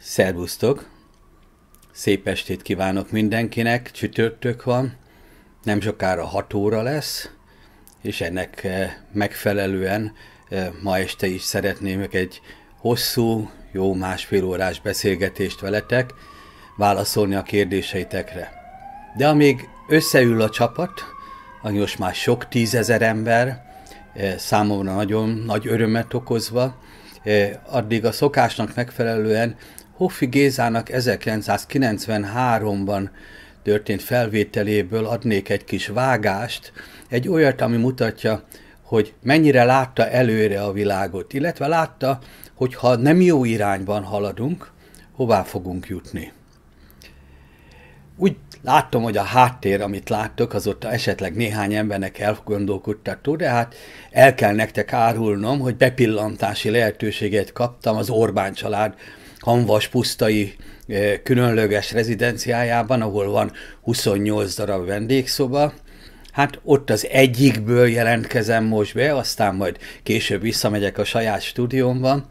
Szerbusztok! Szép estét kívánok mindenkinek, csütörtök van, nem sokára 6 óra lesz, és ennek eh, megfelelően eh, ma este is szeretném egy hosszú, jó másfél órás beszélgetést veletek, válaszolni a kérdéseitekre. De amíg összeül a csapat, most már sok tízezer ember, eh, számomra nagyon nagy örömet okozva, addig a szokásnak megfelelően Hoffi Gézának 1993-ban történt felvételéből adnék egy kis vágást, egy olyat, ami mutatja, hogy mennyire látta előre a világot, illetve látta, hogy ha nem jó irányban haladunk, hová fogunk jutni. Úgy látom, hogy a háttér, amit láttok, az ott esetleg néhány embernek elgondolkodtató, de hát el kell nektek árulnom, hogy bepillantási lehetőséget kaptam az Orbán család kanvas pusztai eh, különleges rezidenciájában, ahol van 28 darab vendégszoba, hát ott az egyikből jelentkezem most be, aztán majd később visszamegyek a saját stúdiómba.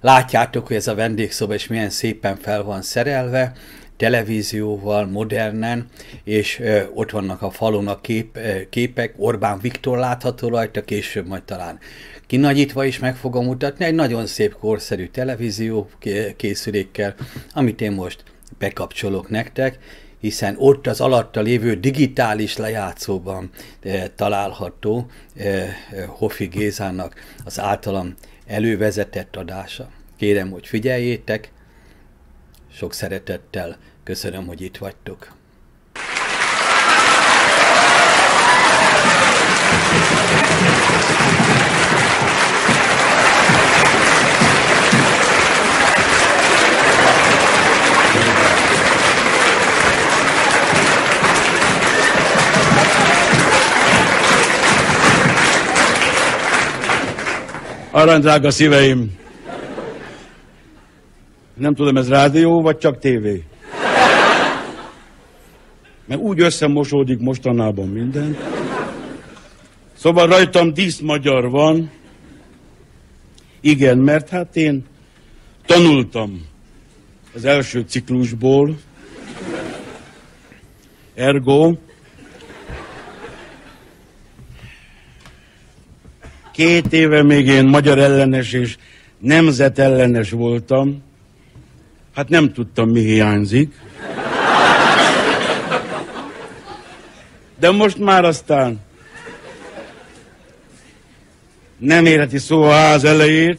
Látjátok, hogy ez a vendégszoba is milyen szépen fel van szerelve, televízióval, modernen, és ö, eh, ott vannak a falon a kép, ö, eh, képek, Orbán Viktor látható rajta, később majd talán kinagyítva is meg fogom mutatni, egy nagyon szép korszerű televízió készülékkel, amit én most bekapcsolok nektek, hiszen ott az alatta lévő digitális lejátszóban eh, található eh, eh, Hofi Gézának az általam elővezetett adása. Kérem, hogy figyeljétek, sok szeretettel köszönöm, hogy itt vagytok. Aranydrága szíveim! Nem tudom, ez rádió, vagy csak tévé? Mert úgy összemosódik mostanában minden. Szóval rajtam dísz magyar van. Igen, mert hát én tanultam az első ciklusból. Ergo, Két éve még én magyar ellenes és nemzet ellenes voltam. Hát nem tudtam, mi hiányzik. De most már aztán nem érheti szó a ház elejét.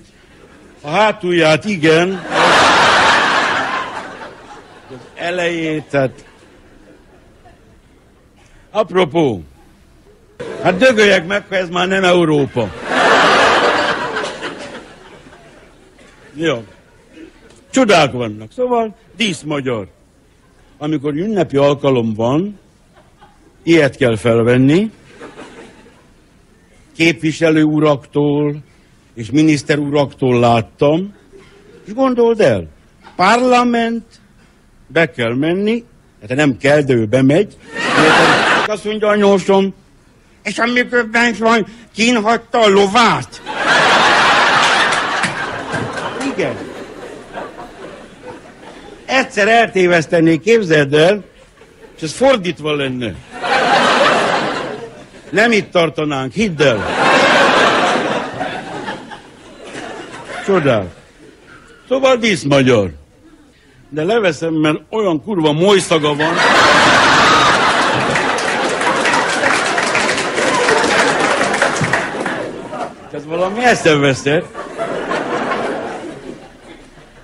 A hátulját igen. Az elejét, tehát... Apropó, Hát dögöljek meg, ha ez már nem Európa. Jó. Csodák vannak. Szóval magyar, Amikor ünnepi alkalom van, ilyet kell felvenni, képviselő uraktól és miniszter uraktól láttam, és gondold el, parlament, be kell menni, hát nem kell, de ő bemegy, azt mondja anyósom, és amikor bent van, kínhatta a lovát. Igen. Egyszer eltévesztenék, képzeld el, és ez fordítva lenne. Nem itt tartanánk, hidd el. Csodál. Szóval visz magyar. De leveszem, mert olyan kurva moly szaga van. valami eszemvesztett.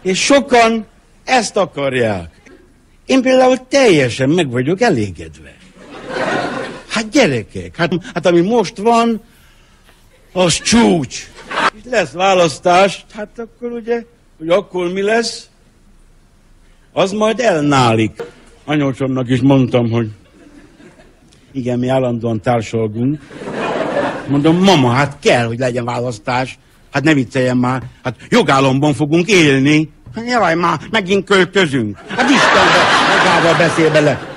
És sokan ezt akarják. Én például teljesen meg vagyok elégedve. Hát gyerekek, hát, hát ami most van, az csúcs. És lesz választás, hát akkor ugye, hogy akkor mi lesz, az majd elnálik. Anyósomnak is mondtam, hogy igen, mi állandóan társalgunk. Mondom, mama, hát kell, hogy legyen választás. Hát ne vicceljen már. Hát jogállomban fogunk élni. Hát jaj, már megint költözünk. Hát Istenbe magával beszél bele.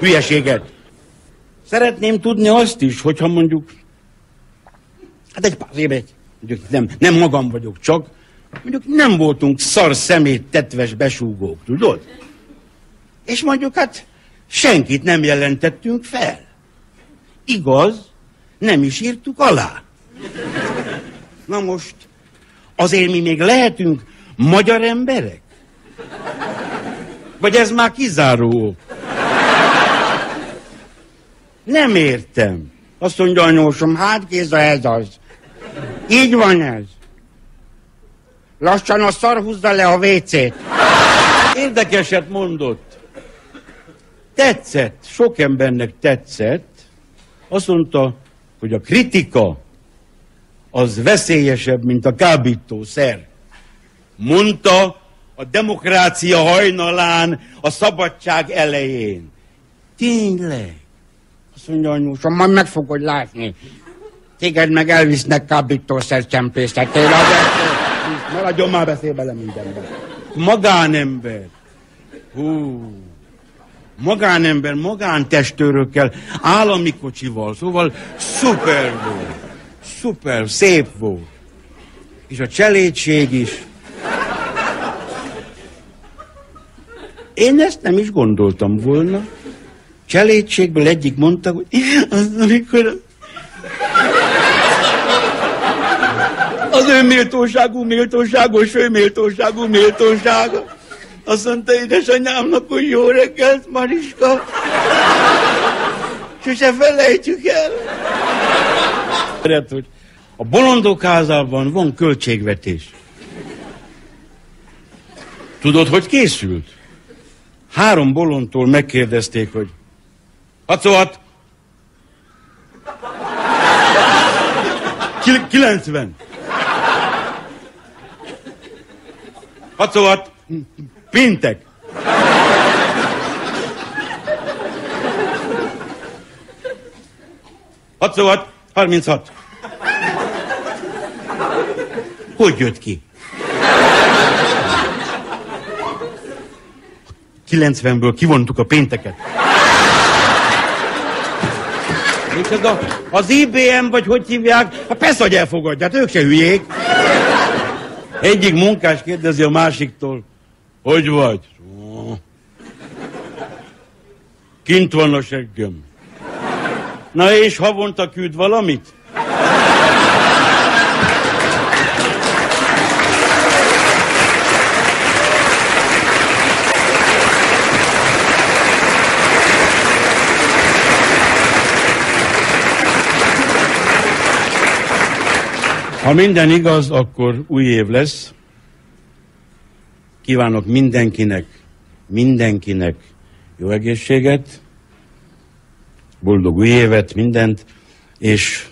Hülyeséget. Szeretném tudni azt is, hogyha mondjuk... Hát egy pár évet, mondjuk nem, nem magam vagyok csak, mondjuk nem voltunk szar szemét tetves besúgók, tudod? És mondjuk hát senkit nem jelentettünk fel. Igaz, nem is írtuk alá. Na most, azért mi még lehetünk magyar emberek? Vagy ez már kizáró? Nem értem. Azt mondja anyósom, hát Géza, ez az. Így van ez. Lassan a szar húzza le a vécét. Érdekeset mondott. Tetszett, sok embernek tetszett. Azt mondta, hogy a kritika az veszélyesebb, mint a kábítószer. Mondta a demokrácia hajnalán, a szabadság elején. Tényleg? Azt mondja anyósom, majd meg fogod látni. Téged meg elvisznek kábítószer csempészetére. Ne nagyon már beszél bele mindenbe. Magánember. Hú magánember, magántestőrökkel, állami kocsival, szóval szuper volt, szuper, szép volt. És a cselédség is. Én ezt nem is gondoltam volna. Cselédségből egyik mondta, hogy az, amikor az méltóságú, méltóságos, méltóságú, méltósága. Azt mondta édesanyámnak, hogy jó reggelt, Mariska. Sose felejtjük el. a bolondok házában van költségvetés. Tudod, hogy készült? Három bolondtól megkérdezték, hogy Hacóat! 90! Hacóat! Péntek. Hat szóval, 36. Hogy jött ki? 90-ből kivontuk a pénteket. Micsoda? Az IBM, vagy hogy hívják? Hát persze, hogy elfogadják, hát ők se hülyék. Egyik munkás kérdezi a másiktól. Hogy vagy? Kint van a seggem. Na és havonta küld valamit? Ha minden igaz, akkor új év lesz, Kívánok mindenkinek, mindenkinek jó egészséget, boldog új évet, mindent, és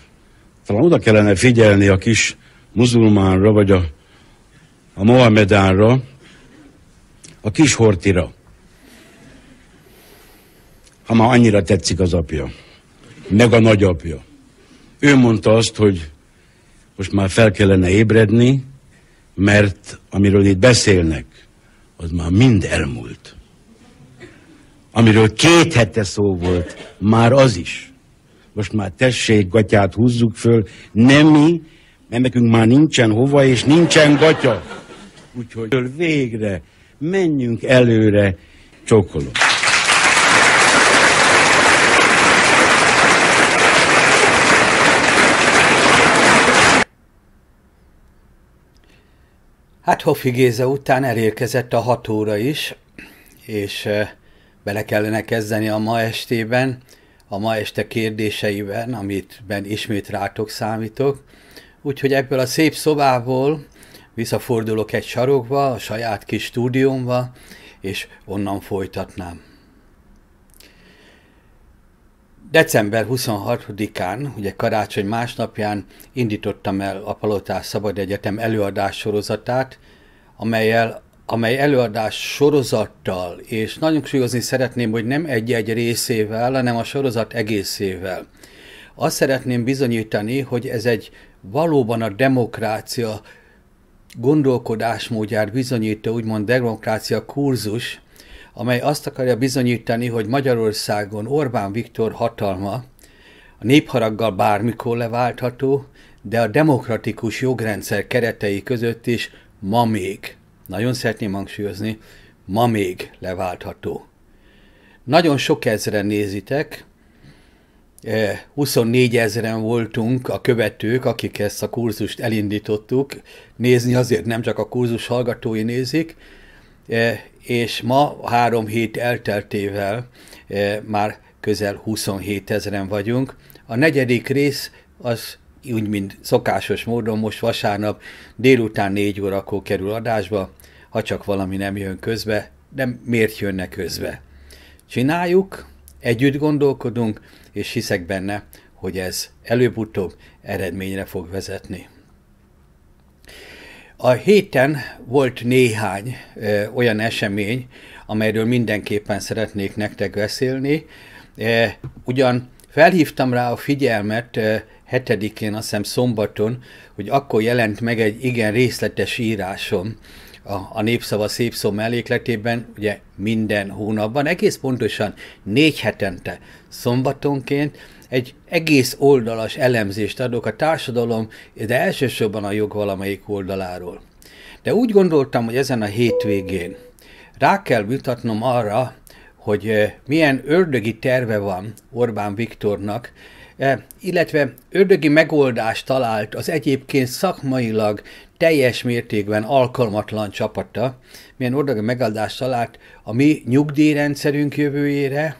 talán oda kellene figyelni a kis muzulmánra, vagy a, a Mohamedánra, a kis hortira. Ha már annyira tetszik az apja, meg a nagyapja. Ő mondta azt, hogy most már fel kellene ébredni, mert amiről itt beszélnek, az már mind elmúlt. Amiről két hete szó volt, már az is. Most már tessék, gatyát húzzuk föl, nem mi, mert nekünk már nincsen hova és nincsen gatya. Úgyhogy végre menjünk előre, csokolom. Hát Hoffi Géza után elérkezett a hat óra is, és bele kellene kezdeni a ma estében, a ma este kérdéseiben, amitben ismét rátok számítok. Úgyhogy ebből a szép szobából visszafordulok egy sarokba, a saját kis stúdiómba, és onnan folytatnám. December 26-án, ugye karácsony másnapján indítottam el a Palotás Szabad Egyetem előadás sorozatát, amelyel, amely előadás sorozattal, és nagyon súlyozni szeretném, hogy nem egy-egy részével, hanem a sorozat egészével. Azt szeretném bizonyítani, hogy ez egy valóban a demokrácia gondolkodásmódját bizonyító, úgymond demokrácia kurzus, amely azt akarja bizonyítani, hogy Magyarországon Orbán Viktor hatalma a népharaggal bármikor leváltható, de a demokratikus jogrendszer keretei között is ma még, nagyon szeretném hangsúlyozni, ma még leváltható. Nagyon sok ezren nézitek, 24 eh, ezeren voltunk a követők, akik ezt a kurzust elindítottuk. Nézni azért nem csak a kurzus hallgatói nézik, eh, és ma három hét elteltével eh, már közel 27 ezeren vagyunk. A negyedik rész az úgy, mint szokásos módon most vasárnap délután négy órakor kerül adásba, ha csak valami nem jön közbe, de miért jönne közbe? Csináljuk, együtt gondolkodunk, és hiszek benne, hogy ez előbb-utóbb eredményre fog vezetni. A héten volt néhány ö, olyan esemény, amelyről mindenképpen szeretnék nektek beszélni. E, ugyan felhívtam rá a figyelmet e, hetedikén, azt hiszem szombaton, hogy akkor jelent meg egy igen részletes írásom a, a Népszava szép szó mellékletében, ugye minden hónapban, egész pontosan négy hetente szombatonként, egy egész oldalas elemzést adok a társadalom, de elsősorban a jog valamelyik oldaláról. De úgy gondoltam, hogy ezen a hétvégén rá kell mutatnom arra, hogy eh, milyen ördögi terve van Orbán Viktornak, eh, illetve ördögi megoldást talált az egyébként szakmailag teljes mértékben alkalmatlan csapata, milyen ördögi megoldást talált a mi nyugdíjrendszerünk jövőjére,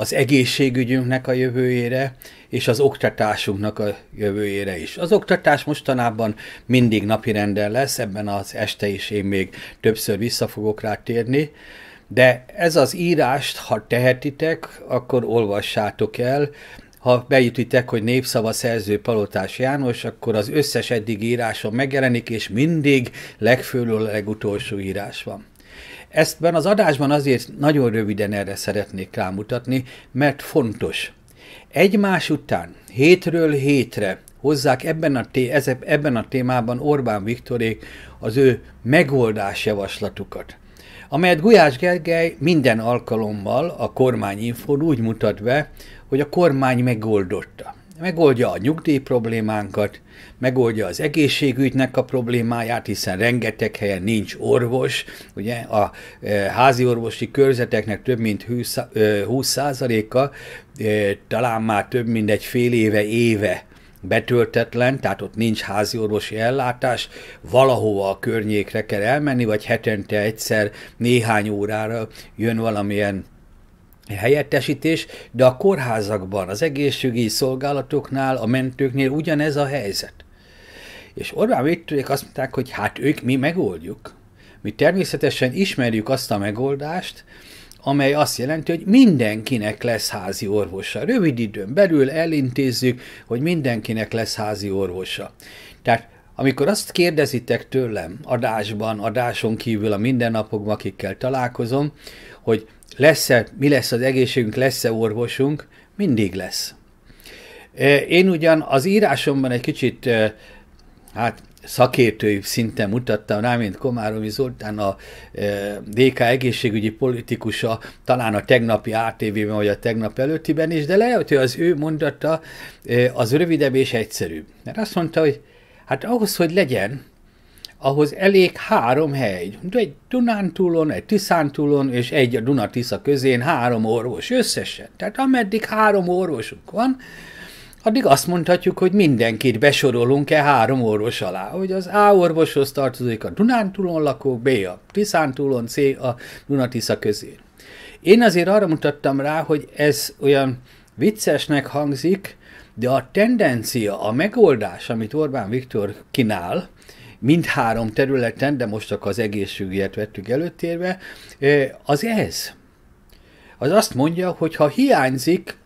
az egészségügyünknek a jövőjére, és az oktatásunknak a jövőjére is. Az oktatás mostanában mindig renden lesz, ebben az este is én még többször vissza fogok rá térni, de ez az írást, ha tehetitek, akkor olvassátok el, ha bejutitek, hogy népszava szerző Palotás János, akkor az összes eddig írásom megjelenik, és mindig legfőről legutolsó írás van. Eztben az adásban azért nagyon röviden erre szeretnék rámutatni, mert fontos. Egymás után, hétről hétre hozzák ebben a, té- ebben a témában Orbán Viktorék az ő javaslatukat amelyet Gulyás Gergely minden alkalommal a kormányinfón úgy mutat be, hogy a kormány megoldotta megoldja a nyugdíj problémánkat, megoldja az egészségügynek a problémáját, hiszen rengeteg helyen nincs orvos, ugye a e, házi orvosi körzeteknek több mint 20%-a e, e, talán már több mint egy fél éve, éve betöltetlen, tehát ott nincs házi orvosi ellátás, valahova a környékre kell elmenni, vagy hetente egyszer néhány órára jön valamilyen helyettesítés, de a kórházakban, az egészségügyi szolgálatoknál, a mentőknél ugyanez a helyzet. És Orbán Viktorék azt mondták, hogy hát ők mi megoldjuk. Mi természetesen ismerjük azt a megoldást, amely azt jelenti, hogy mindenkinek lesz házi orvosa. Rövid időn belül elintézzük, hogy mindenkinek lesz házi orvosa. Tehát amikor azt kérdezitek tőlem adásban, adáson kívül a mindennapokban, akikkel találkozom, hogy lesz-e, mi lesz az egészségünk, lesz-e orvosunk, mindig lesz. Én ugyan az írásomban egy kicsit, hát szakértői szinten mutattam rá, mint Komáromi Zoltán, a DK egészségügyi politikusa, talán a tegnapi ATV-ben, vagy a tegnap előttiben is, de lehet, hogy az ő mondata az rövidebb és egyszerűbb. Mert azt mondta, hogy hát ahhoz, hogy legyen ahhoz elég három hely. Egy Dunántúlon, egy Tiszántúlon és egy a Dunatisza közén három orvos összesen. Tehát ameddig három orvosunk van, addig azt mondhatjuk, hogy mindenkit besorolunk-e három orvos alá, hogy az A orvoshoz tartozik a Dunántúlon lakó B a Tiszántúlon, C a Dunatisza közén. Én azért arra mutattam rá, hogy ez olyan viccesnek hangzik, de a tendencia, a megoldás, amit Orbán Viktor kínál, mindhárom területen, de most csak az egészségügyet vettük előtérbe, az ez. Az azt mondja, hogy ha hiányzik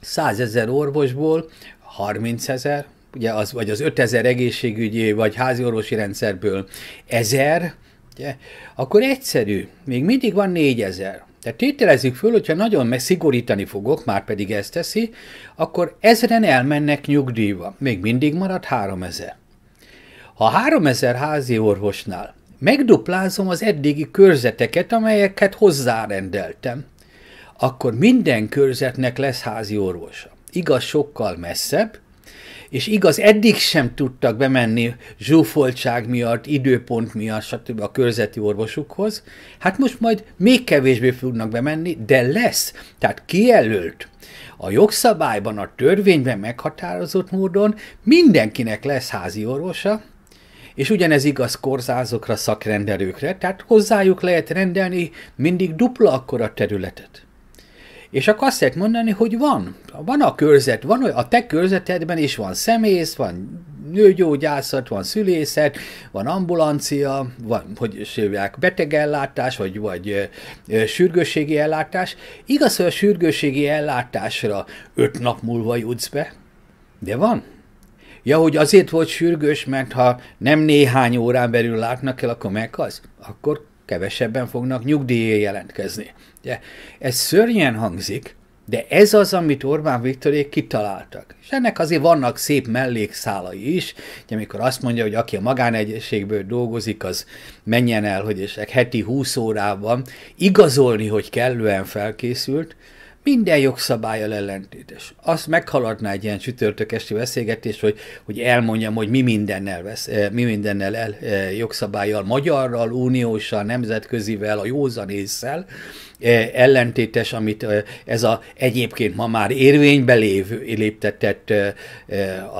100 ezer orvosból 30 ezer, ugye az, vagy az 5000 egészségügyi vagy házi orvosi rendszerből 1000, ugye, akkor egyszerű, még mindig van 4000. Tehát tételezzük föl, hogyha nagyon megszigorítani fogok, már pedig ezt teszi, akkor ezren elmennek nyugdíjba, még mindig marad 3000. Ha 3000 házi orvosnál megduplázom az eddigi körzeteket, amelyeket hozzárendeltem, akkor minden körzetnek lesz házi orvosa. Igaz, sokkal messzebb, és igaz, eddig sem tudtak bemenni zsúfoltság miatt, időpont miatt, stb. a körzeti orvosukhoz. Hát most majd még kevésbé fognak bemenni, de lesz. Tehát kijelölt a jogszabályban, a törvényben meghatározott módon mindenkinek lesz házi orvosa, és ugyanez igaz korzázokra, szakrendelőkre, tehát hozzájuk lehet rendelni mindig dupla akkora területet. És akkor azt lehet mondani, hogy van, van a körzet, van a te körzetedben is van szemész, van nőgyógyászat, van szülészet, van ambulancia, van, hogy is hívják, betegellátás, vagy, vagy ö, ö, sürgősségi ellátás. Igaz, hogy a sürgősségi ellátásra öt nap múlva jutsz be, de van, Ja, hogy azért volt sürgős, mert ha nem néhány órán belül látnak el, akkor meghalsz, akkor kevesebben fognak nyugdíjé jelentkezni. De Ez szörnyen hangzik, de ez az, amit Orbán Viktorék kitaláltak. És ennek azért vannak szép mellékszálai is, hogy amikor azt mondja, hogy aki a magánegyeségből dolgozik, az menjen el, hogy és heti 20 órában igazolni, hogy kellően felkészült, minden jogszabályal ellentétes. Azt meghaladná egy ilyen csütörtök esti beszélgetés, hogy, hogy elmondjam, hogy mi mindennel, vesz, eh, mi mindennel el, eh, jogszabályal, magyarral, uniósal, nemzetközivel, a józan észsel eh, ellentétes, amit ez a egyébként ma már érvénybe lév, léptetett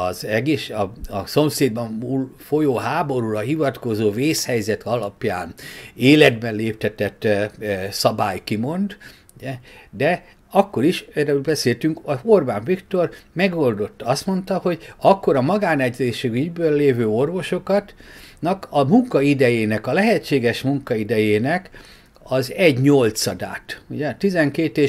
az egész, a, a szomszédban folyó háborúra hivatkozó vészhelyzet alapján életben léptetett szabály kimond, de akkor is, erről beszéltünk, a Orbán Viktor megoldotta. Azt mondta, hogy akkor a magánegyzési ügyből lévő orvosokat a munkaidejének, a lehetséges munkaidejének az egy nyolcadát, ugye,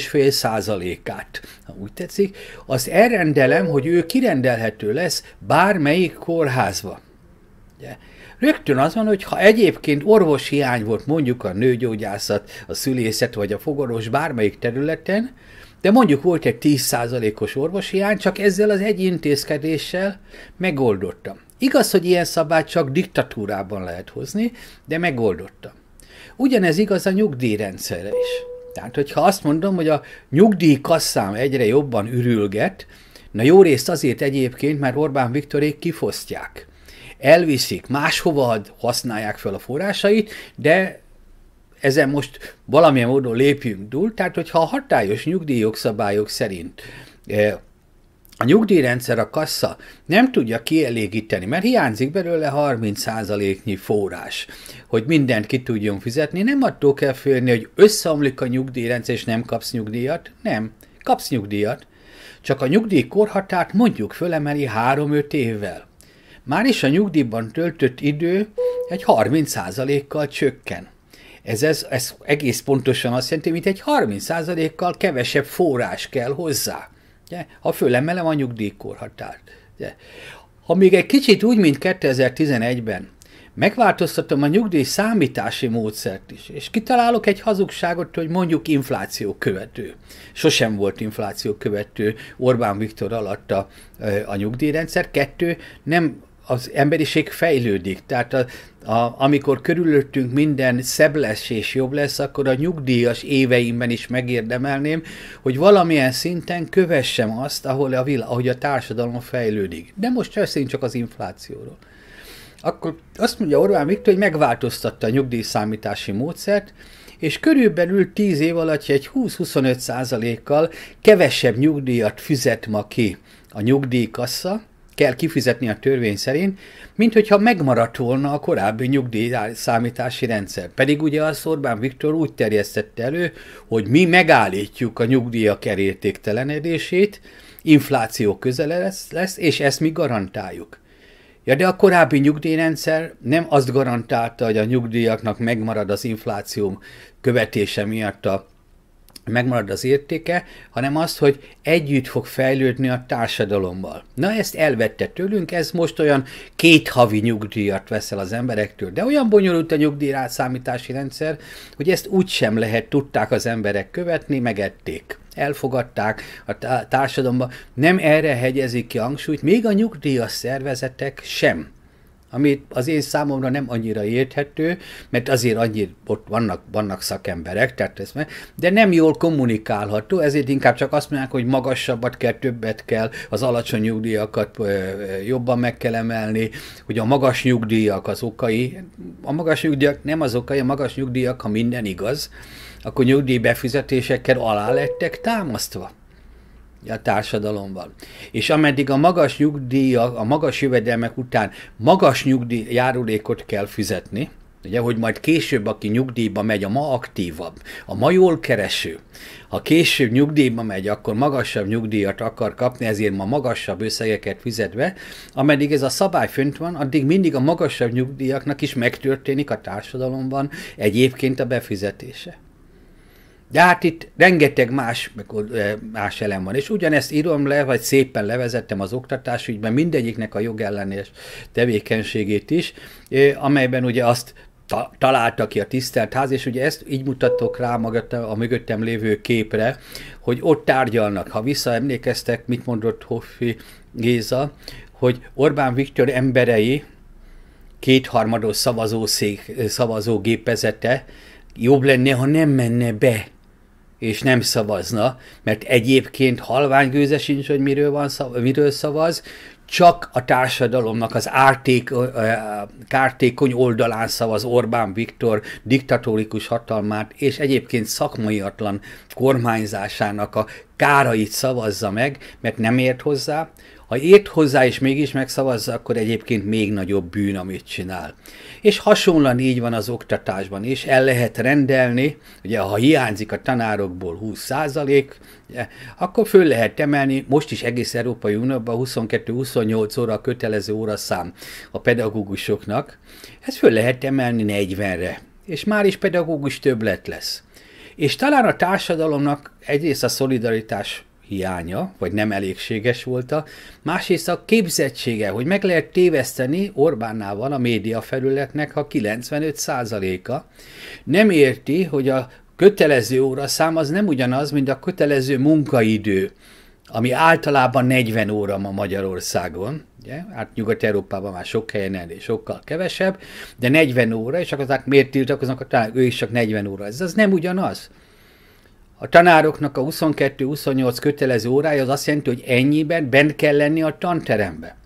fél százalékát, ha úgy tetszik, az elrendelem, hogy ő kirendelhető lesz bármelyik kórházba. Ugye? Rögtön az van, hogy ha egyébként orvos hiány volt mondjuk a nőgyógyászat, a szülészet vagy a fogorvos bármelyik területen, de mondjuk volt egy 10%-os orvoshiány, csak ezzel az egy intézkedéssel megoldottam. Igaz, hogy ilyen szabályt csak diktatúrában lehet hozni, de megoldottam. Ugyanez igaz a nyugdíjrendszerre is. Tehát, hogyha azt mondom, hogy a nyugdíjkasszám egyre jobban ürülget, na jó részt azért egyébként, mert Orbán Viktorék kifosztják. Elviszik, máshova használják fel a forrásait, de ezen most valamilyen módon lépjünk túl, tehát hogyha a hatályos nyugdíjjogszabályok szerint eh, a nyugdíjrendszer, a kassa nem tudja kielégíteni, mert hiányzik belőle 30%-nyi forrás, hogy mindent ki tudjon fizetni. Nem attól kell félni, hogy összeomlik a nyugdíjrendszer, és nem kapsz nyugdíjat. Nem, kapsz nyugdíjat. Csak a nyugdíjkorhatárt mondjuk fölemeli 3-5 évvel. Már is a nyugdíjban töltött idő egy 30%-kal csökken. Ez, ez, ez egész pontosan azt jelenti, mint egy 30%-kal kevesebb forrás kell hozzá. Ugye? Ha fölemelem a nyugdíjkorhatárt. Ugye? Ha még egy kicsit úgy, mint 2011-ben, megváltoztatom a nyugdíj számítási módszert is, és kitalálok egy hazugságot, hogy mondjuk infláció követő. Sosem volt infláció követő Orbán Viktor alatt a, a nyugdíjrendszer. Kettő, nem az emberiség fejlődik. Tehát a, a, amikor körülöttünk minden szebb lesz és jobb lesz, akkor a nyugdíjas éveimben is megérdemelném, hogy valamilyen szinten kövessem azt, ahol a, vil, ahogy a társadalom fejlődik. De most beszéljünk csak az inflációról. Akkor azt mondja Orbán Viktor, hogy megváltoztatta a nyugdíjszámítási módszert, és körülbelül 10 év alatt egy 20-25 százalékkal kevesebb nyugdíjat fizet ma ki a nyugdíjkassa, kell kifizetni a törvény szerint, mint hogyha megmaradt volna a korábbi nyugdíjszámítási számítási rendszer. Pedig ugye az Orbán Viktor úgy terjesztette elő, hogy mi megállítjuk a nyugdíjak elértéktelenedését, infláció közele lesz, lesz, és ezt mi garantáljuk. Ja, de a korábbi nyugdíjrendszer nem azt garantálta, hogy a nyugdíjaknak megmarad az infláció követése miatt a megmarad az értéke, hanem azt, hogy együtt fog fejlődni a társadalommal. Na ezt elvette tőlünk, ez most olyan két havi nyugdíjat veszel az emberektől, de olyan bonyolult a számítási rendszer, hogy ezt úgy sem lehet, tudták az emberek követni, megették elfogadták a társadalomba, nem erre hegyezik ki hangsúlyt, még a nyugdíjas szervezetek sem ami az én számomra nem annyira érthető, mert azért annyira ott vannak, vannak szakemberek, tehát ez, de nem jól kommunikálható, ezért inkább csak azt mondják, hogy magasabbat kell, többet kell, az alacsony nyugdíjakat jobban meg kell emelni, hogy a magas nyugdíjak az okai, a magas nyugdíjak nem az okai, a magas nyugdíjak, ha minden igaz, akkor nyugdíjbefizetésekkel alá lettek támasztva a társadalomban. És ameddig a magas nyugdíj, a magas jövedelmek után magas nyugdíjjárulékot kell fizetni, Ugye, hogy majd később, aki nyugdíjba megy, a ma aktívabb, a ma jól kereső. Ha később nyugdíjba megy, akkor magasabb nyugdíjat akar kapni, ezért ma magasabb összegeket fizetve, Ameddig ez a szabály fönt van, addig mindig a magasabb nyugdíjaknak is megtörténik a társadalomban egyébként a befizetése. De hát itt rengeteg más, más elem van, és ugyanezt írom le, vagy szépen levezettem az oktatásügyben mindegyiknek a jogellenes tevékenységét is, amelyben ugye azt ta- találta ki a tisztelt ház, és ugye ezt így mutattok rá magattam, a mögöttem lévő képre, hogy ott tárgyalnak. Ha visszaemlékeztek, mit mondott Hoffi Géza, hogy Orbán Viktor emberei, kétharmados szavazószék, szavazógépezete, jobb lenne, ha nem menne be és nem szavazna, mert egyébként halványgőze sincs, hogy miről, van miről szavaz, csak a társadalomnak az árték, kártékony oldalán szavaz Orbán Viktor diktatórikus hatalmát, és egyébként szakmaiatlan kormányzásának a kárait szavazza meg, mert nem ért hozzá, ha ért hozzá és mégis megszavazza, akkor egyébként még nagyobb bűn, amit csinál. És hasonlóan így van az oktatásban is, el lehet rendelni, ugye ha hiányzik a tanárokból 20%, ugye, akkor föl lehet emelni, most is egész Európai Unióban 22-28 óra a kötelező óraszám a pedagógusoknak, ez föl lehet emelni 40-re, és már is pedagógus többlet lesz. És talán a társadalomnak egyrészt a szolidaritás hiánya, vagy nem elégséges volt a, másrészt a képzettsége, hogy meg lehet téveszteni, Orbánnál van a média felületnek a 95%-a, nem érti, hogy a kötelező óra szám az nem ugyanaz, mint a kötelező munkaidő, ami általában 40 óra ma Magyarországon, ugye? hát Nyugat-Európában már sok helyen és sokkal kevesebb, de 40 óra, és akkor miért tiltakoznak, talán ő is csak 40 óra. Ez az nem ugyanaz a tanároknak a 22-28 kötelező órája az azt jelenti, hogy ennyiben bent kell lenni a tanterembe.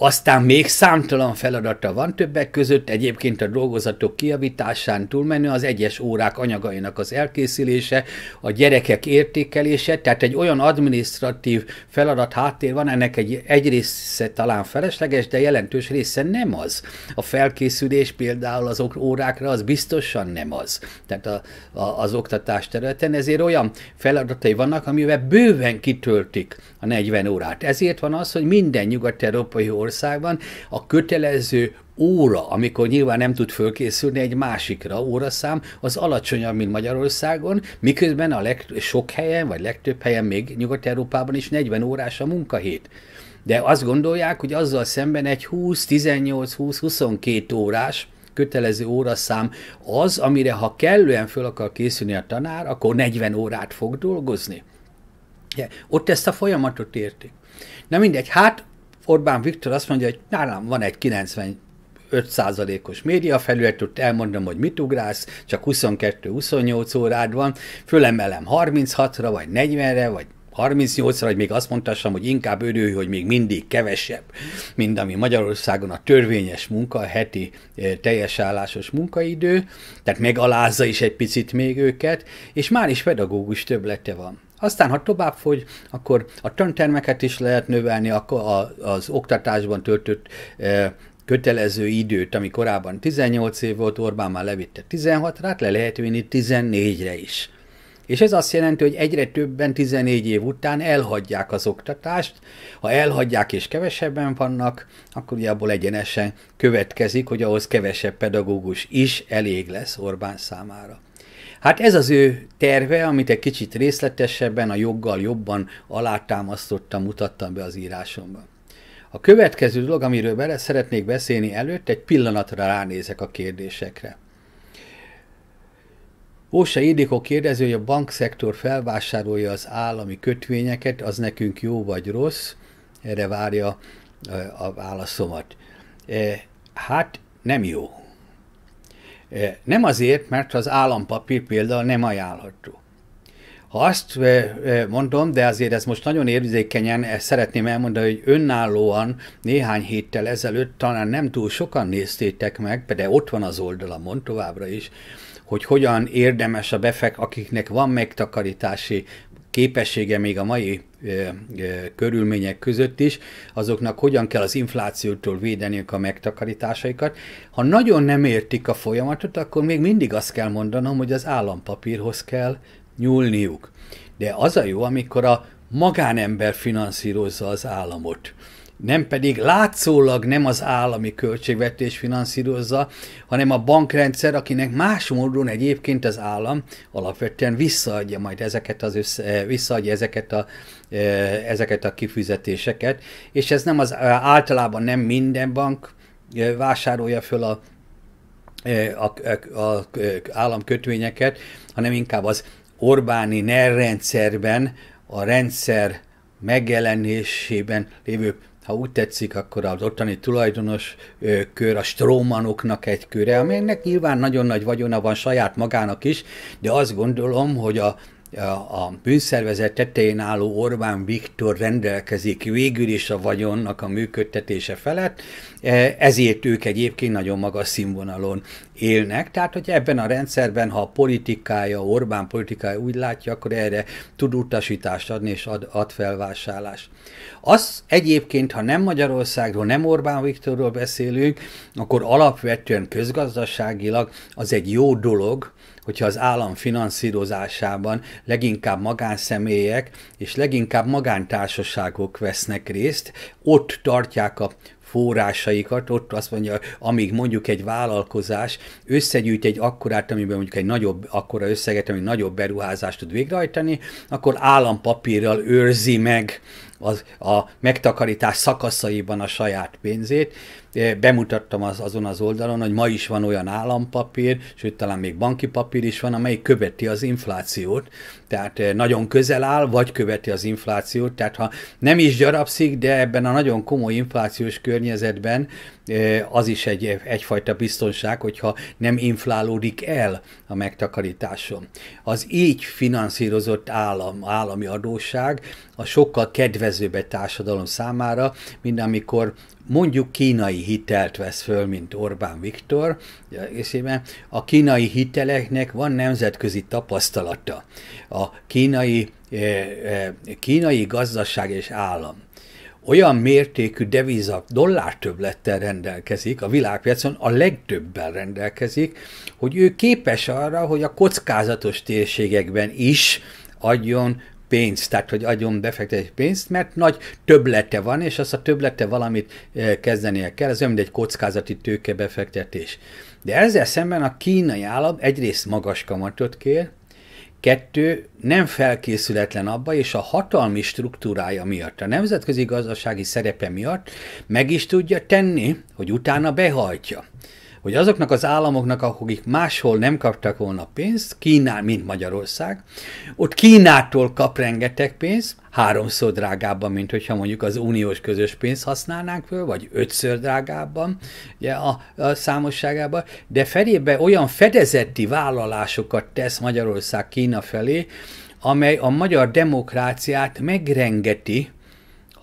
Aztán még számtalan feladata van többek között, egyébként a dolgozatok kiavításán túlmenő az egyes órák anyagainak az elkészülése, a gyerekek értékelése, tehát egy olyan adminisztratív feladat háttér van, ennek egy, egy része talán felesleges, de jelentős része nem az. A felkészülés például azok órákra az biztosan nem az, tehát a, a, az oktatás területen, ezért olyan feladatai vannak, amivel bőven kitöltik a 40 órát. Ezért van az, hogy minden nyugat-európai Magyarországban, a kötelező óra, amikor nyilván nem tud fölkészülni egy másikra óraszám, az alacsonyabb, mint Magyarországon, miközben a leg, sok helyen, vagy legtöbb helyen még Nyugat-Európában is 40 órás a munkahét. De azt gondolják, hogy azzal szemben egy 20, 18, 20, 22 órás kötelező óraszám az, amire ha kellően föl akar készülni a tanár, akkor 40 órát fog dolgozni. Ott ezt a folyamatot értik. Na mindegy, hát Orbán Viktor azt mondja, hogy nálam van egy 90 5%-os médiafelület, tud elmondom, hogy mit ugrálsz, csak 22-28 órád van, fölemelem 36-ra, vagy 40-re, vagy 38-ra, hogy még azt mondtassam, hogy inkább örülj, hogy még mindig kevesebb, mint ami Magyarországon a törvényes munka, a heti e, teljes állásos munkaidő, tehát megalázza is egy picit még őket, és már is pedagógus töblete van. Aztán, ha tovább fogy, akkor a tantermeket is lehet növelni, akkor az oktatásban töltött e, kötelező időt, ami korábban 18 év volt, Orbán már levitte 16-ra, le lehet vinni 14-re is. És ez azt jelenti, hogy egyre többen 14 év után elhagyják az oktatást. Ha elhagyják és kevesebben vannak, akkor ugye abból egyenesen következik, hogy ahhoz kevesebb pedagógus is elég lesz Orbán számára. Hát ez az ő terve, amit egy kicsit részletesebben, a joggal jobban alátámasztottam, mutattam be az írásomban. A következő dolog, amiről bele szeretnék beszélni előtt, egy pillanatra ránézek a kérdésekre. Ósa Idikó kérdező, hogy a bankszektor felvásárolja az állami kötvényeket, az nekünk jó vagy rossz? Erre várja a válaszomat. E, hát nem jó. Eh, nem azért, mert az állampapír például nem ajánlható. Ha azt eh, eh, mondom, de azért ez most nagyon érzékenyen, ezt szeretném elmondani, hogy önállóan néhány héttel ezelőtt talán nem túl sokan néztétek meg, de ott van az oldalamon továbbra is, hogy hogyan érdemes a befek, akiknek van megtakarítási képessége még a mai körülmények között is, azoknak hogyan kell az inflációtól védeniük a megtakarításaikat. Ha nagyon nem értik a folyamatot, akkor még mindig azt kell mondanom, hogy az állampapírhoz kell nyúlniuk. De az a jó, amikor a magánember finanszírozza az államot nem pedig látszólag nem az állami költségvetés finanszírozza, hanem a bankrendszer, akinek más módon egyébként az állam alapvetően visszaadja majd ezeket az össze, eh, visszaadja ezeket a, eh, ezeket a kifizetéseket, és ez nem az eh, általában nem minden bank vásárolja föl a a, a, a államkötvényeket, hanem inkább az Orbáni NER rendszerben a rendszer megjelenésében lévő ha úgy tetszik, akkor az ottani tulajdonos kör a strómanoknak egy köre, amelynek nyilván nagyon nagy vagyona van saját magának is, de azt gondolom, hogy a a bűnszervezet tetején álló Orbán Viktor rendelkezik végül is a vagyonnak a működtetése felett, e, ezért ők egyébként nagyon magas színvonalon élnek, tehát hogy ebben a rendszerben, ha a politikája, Orbán politikája úgy látja, akkor erre tud utasítást adni és ad, ad felvásárlás. Az egyébként, ha nem Magyarországról, nem Orbán Viktorról beszélünk, akkor alapvetően közgazdaságilag az egy jó dolog, hogyha az állam finanszírozásában leginkább magánszemélyek és leginkább magántársaságok vesznek részt, ott tartják a forrásaikat, ott azt mondja, amíg mondjuk egy vállalkozás összegyűjt egy akkorát, amiben mondjuk egy nagyobb, akkora összeget, ami nagyobb beruházást tud végrehajtani, akkor állampapírral őrzi meg az, a megtakarítás szakaszaiban a saját pénzét. Bemutattam az, azon az oldalon, hogy ma is van olyan állampapír, sőt talán még banki papír is van, amely követi az inflációt, tehát nagyon közel áll, vagy követi az inflációt, tehát ha nem is gyarapszik, de ebben a nagyon komoly inflációs környezetben az is egy, egyfajta biztonság, hogyha nem inflálódik el a megtakarításom. Az így finanszírozott állam, állami adósság a sokkal kedvezőbb egy társadalom számára, mint amikor mondjuk kínai hitelt vesz föl, mint Orbán Viktor, és a kínai hiteleknek van nemzetközi tapasztalata. A kínai, kínai gazdaság és állam olyan mértékű deviza többlettel rendelkezik, a világpiacon a legtöbben rendelkezik, hogy ő képes arra, hogy a kockázatos térségekben is adjon pénzt, tehát hogy adjon befektetési pénzt, mert nagy töblete van, és azt a töblete valamit eh, kezdenie kell, ez olyan, mint egy kockázati tőkebefektetés. De ezzel szemben a kínai állam egyrészt magas kamatot kér, Kettő, nem felkészületlen abba, és a hatalmi struktúrája miatt, a nemzetközi gazdasági szerepe miatt meg is tudja tenni, hogy utána behajtja hogy azoknak az államoknak, akik máshol nem kaptak volna pénzt, Kínál, mint Magyarország, ott Kínától kap rengeteg pénzt, háromszor drágábban, mint hogyha mondjuk az uniós közös pénzt használnánk föl, vagy ötször drágábban ugye, a, a számosságában, de felébe olyan fedezeti vállalásokat tesz Magyarország Kína felé, amely a magyar demokráciát megrengeti,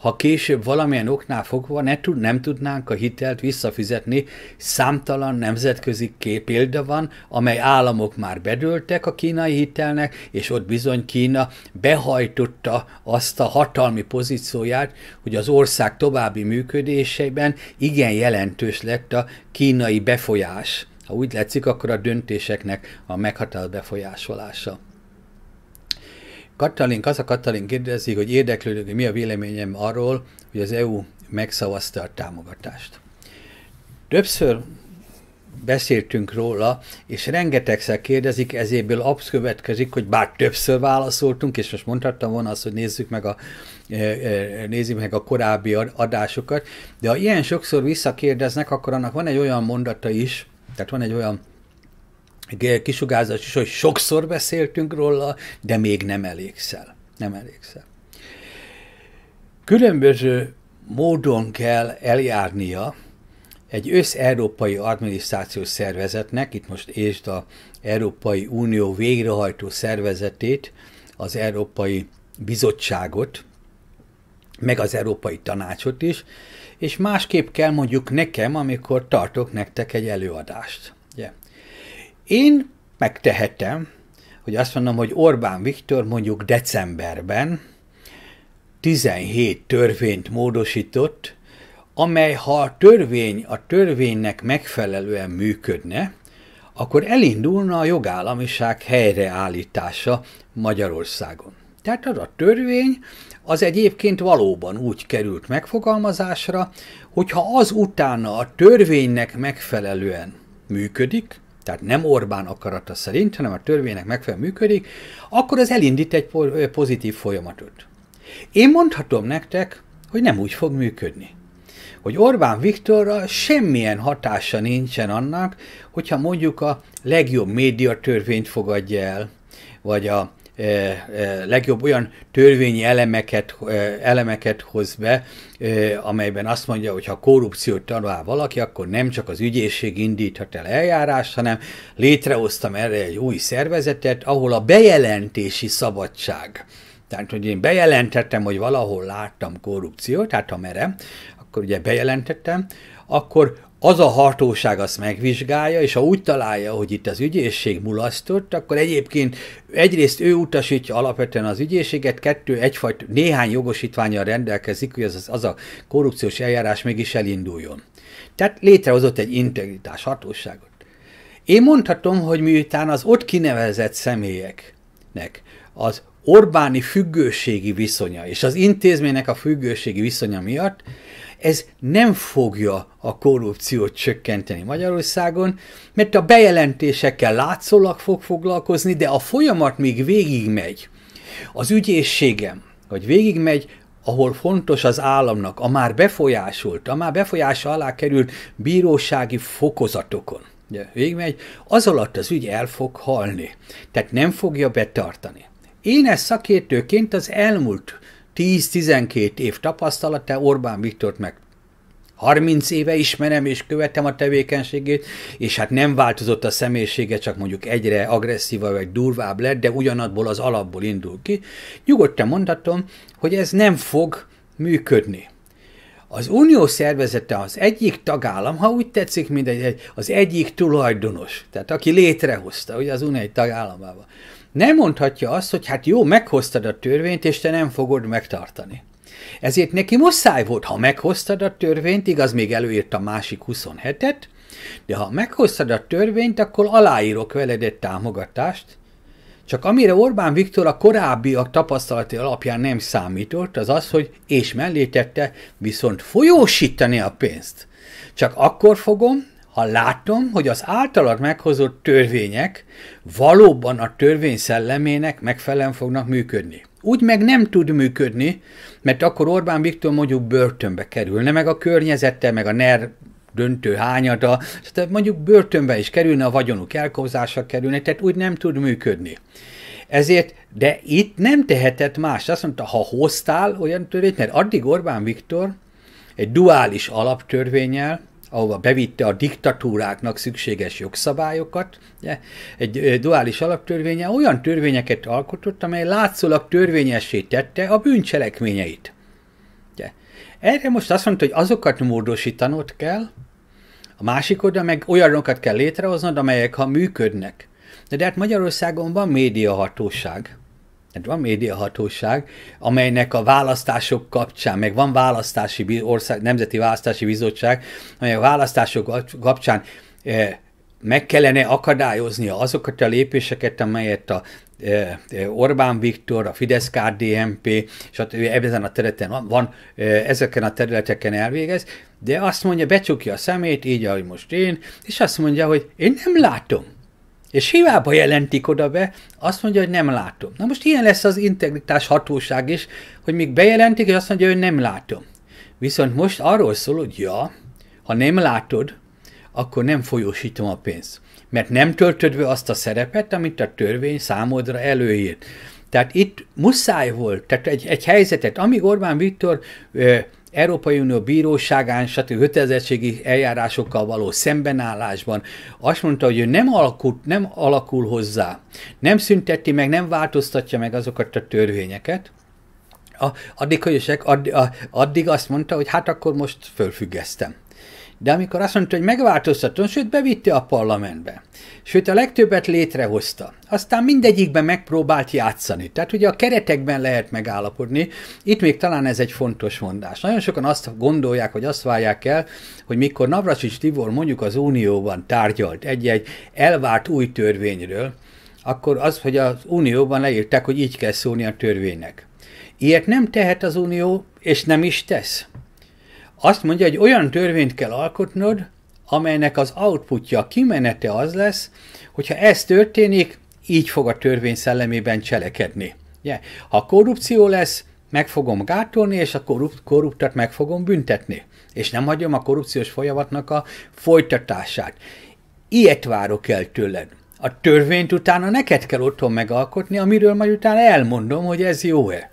ha később valamilyen oknál fogva ne tud, nem tudnánk a hitelt visszafizetni. Számtalan nemzetközi példa van, amely államok már bedőltek a kínai hitelnek, és ott bizony Kína behajtotta azt a hatalmi pozícióját, hogy az ország további működéseiben igen jelentős lett a kínai befolyás. Ha úgy látszik, akkor a döntéseknek a meghatározó befolyásolása. Katalin, Kaza Katalin kérdezi, hogy érdeklődik, hogy mi a véleményem arról, hogy az EU megszavazta a támogatást. Többször beszéltünk róla, és rengetegszer kérdezik, ezéből absz következik, hogy bár többször válaszoltunk, és most mondhattam volna azt, hogy nézzük meg a, e, e, nézzük meg a korábbi adásokat, de ha ilyen sokszor visszakérdeznek, akkor annak van egy olyan mondata is, tehát van egy olyan kisugázás is, hogy sokszor beszéltünk róla, de még nem elégszel. Nem elégszel. Különböző módon kell eljárnia egy ös-európai adminisztrációs szervezetnek, itt most és a Európai Unió végrehajtó szervezetét, az Európai Bizottságot, meg az Európai Tanácsot is, és másképp kell mondjuk nekem, amikor tartok nektek egy előadást. Én megtehetem, hogy azt mondom, hogy Orbán Viktor mondjuk decemberben 17 törvényt módosított, amely ha a törvény a törvénynek megfelelően működne, akkor elindulna a jogállamiság helyreállítása Magyarországon. Tehát az a törvény, az egyébként valóban úgy került megfogalmazásra, hogyha az utána a törvénynek megfelelően működik, tehát nem Orbán akarata szerint, hanem a törvénynek megfelelően működik, akkor az elindít egy pozitív folyamatot. Én mondhatom nektek, hogy nem úgy fog működni. Hogy Orbán Viktorra semmilyen hatása nincsen annak, hogyha mondjuk a legjobb médiatörvényt fogadja el, vagy a E, e, legjobb olyan törvényi elemeket, e, elemeket hoz be, amelyben azt mondja, hogy ha korrupciót tanul valaki, akkor nem csak az ügyészség indíthat el eljárást, hanem létrehoztam erre egy új szervezetet, ahol a bejelentési szabadság tehát, hogy én bejelentettem, hogy valahol láttam korrupciót, tehát ha merem, akkor ugye bejelentettem, akkor az a hatóság azt megvizsgálja, és ha úgy találja, hogy itt az ügyészség mulasztott, akkor egyébként egyrészt ő utasítja alapvetően az ügyészséget, kettő, egyfajta néhány jogosítványal rendelkezik, hogy az, az a korrupciós eljárás mégis elinduljon. Tehát létrehozott egy integritás hatóságot. Én mondhatom, hogy miután az ott kinevezett személyeknek az Orbáni függőségi viszonya és az intézménynek a függőségi viszonya miatt ez nem fogja a korrupciót csökkenteni Magyarországon, mert a bejelentésekkel látszólag fog foglalkozni, de a folyamat még végigmegy. Az ügyészségem, hogy végigmegy, ahol fontos az államnak, a már befolyásolt, a már befolyása alá került bírósági fokozatokon. Ugye, végigmegy, az alatt az ügy el fog halni, tehát nem fogja betartani. Én ezt szakértőként az elmúlt 10-12 év tapasztalata Orbán Viktort meg 30 éve ismerem és követem a tevékenységét, és hát nem változott a személyisége, csak mondjuk egyre agresszívabb vagy durvább lett, de ugyanabból az alapból indul ki. Nyugodtan mondhatom, hogy ez nem fog működni. Az unió szervezete az egyik tagállam, ha úgy tetszik, egy az egyik tulajdonos, tehát aki létrehozta, ugye az unió egy tagállamában nem mondhatja azt, hogy hát jó, meghoztad a törvényt, és te nem fogod megtartani. Ezért neki muszáj volt, ha meghoztad a törvényt, igaz, még előírt a másik 27-et, de ha meghoztad a törvényt, akkor aláírok veled egy támogatást. Csak amire Orbán Viktor a korábbiak tapasztalati alapján nem számított, az az, hogy és mellé tette, viszont folyósítani a pénzt. Csak akkor fogom, ha látom, hogy az általad meghozott törvények valóban a törvény szellemének megfelelően fognak működni. Úgy meg nem tud működni, mert akkor Orbán Viktor mondjuk börtönbe kerülne, meg a környezette, meg a NER döntő hányada, tehát mondjuk börtönbe is kerülne, a vagyonuk elkozása kerülne, tehát úgy nem tud működni. Ezért, de itt nem tehetett más. Azt mondta, ha hoztál olyan törvényt, mert addig Orbán Viktor egy duális alaptörvényel, ahova bevitte a diktatúráknak szükséges jogszabályokat. Ugye? Egy duális alaptörvénye olyan törvényeket alkotott, amely látszólag törvényessé tette a bűncselekményeit. Ugye? Erre most azt mondta, hogy azokat módosítanod kell, a másik oda meg olyanokat kell létrehoznod, amelyek ha működnek. De, de hát Magyarországon van médiahatóság. Tehát van médiahatóság, amelynek a választások kapcsán, meg van választási ország, Nemzeti Választási Bizottság, amely a választások kapcsán eh, meg kellene akadályoznia azokat a lépéseket, amelyet a eh, eh, Orbán Viktor, a fidesz KDMP, stb. ezen a területen van, ezeken a területeken elvégez, de azt mondja, becsukja a szemét, így, ahogy most én, és azt mondja, hogy én nem látom. És hiába jelentik oda be, azt mondja, hogy nem látom. Na most ilyen lesz az integritás hatóság is, hogy még bejelentik, és azt mondja, hogy nem látom. Viszont most arról szól, hogy ja, ha nem látod, akkor nem folyósítom a pénzt. Mert nem töltöd be azt a szerepet, amit a törvény számodra előírt. Tehát itt muszáj volt, tehát egy, egy helyzetet, ami Orbán Viktor ö, Európai Unió bíróságán, stb. kötelezettségi eljárásokkal való szembenállásban azt mondta, hogy ő nem alakul, nem alakul hozzá, nem szünteti meg, nem változtatja meg azokat a törvényeket, a, addig, hogy addig, addig azt mondta, hogy hát akkor most fölfüggesztem. De amikor azt mondta, hogy megváltoztatom, sőt, bevitte a parlamentbe. Sőt, a legtöbbet létrehozta. Aztán mindegyikben megpróbált játszani. Tehát ugye a keretekben lehet megállapodni. Itt még talán ez egy fontos mondás. Nagyon sokan azt gondolják, hogy azt várják el, hogy mikor Navracsics Tibor mondjuk az Unióban tárgyalt egy-egy elvárt új törvényről, akkor az, hogy az Unióban leírták, hogy így kell szólni a törvénynek. Ilyet nem tehet az Unió, és nem is tesz. Azt mondja, hogy olyan törvényt kell alkotnod, amelynek az outputja, kimenete az lesz, hogyha ez történik, így fog a törvény szellemében cselekedni. Ugye? Ha korrupció lesz, meg fogom gátolni, és a korrupt, korruptat meg fogom büntetni. És nem hagyom a korrupciós folyamatnak a folytatását. Ilyet várok el tőled. A törvényt utána neked kell otthon megalkotni, amiről majd utána elmondom, hogy ez jó-e.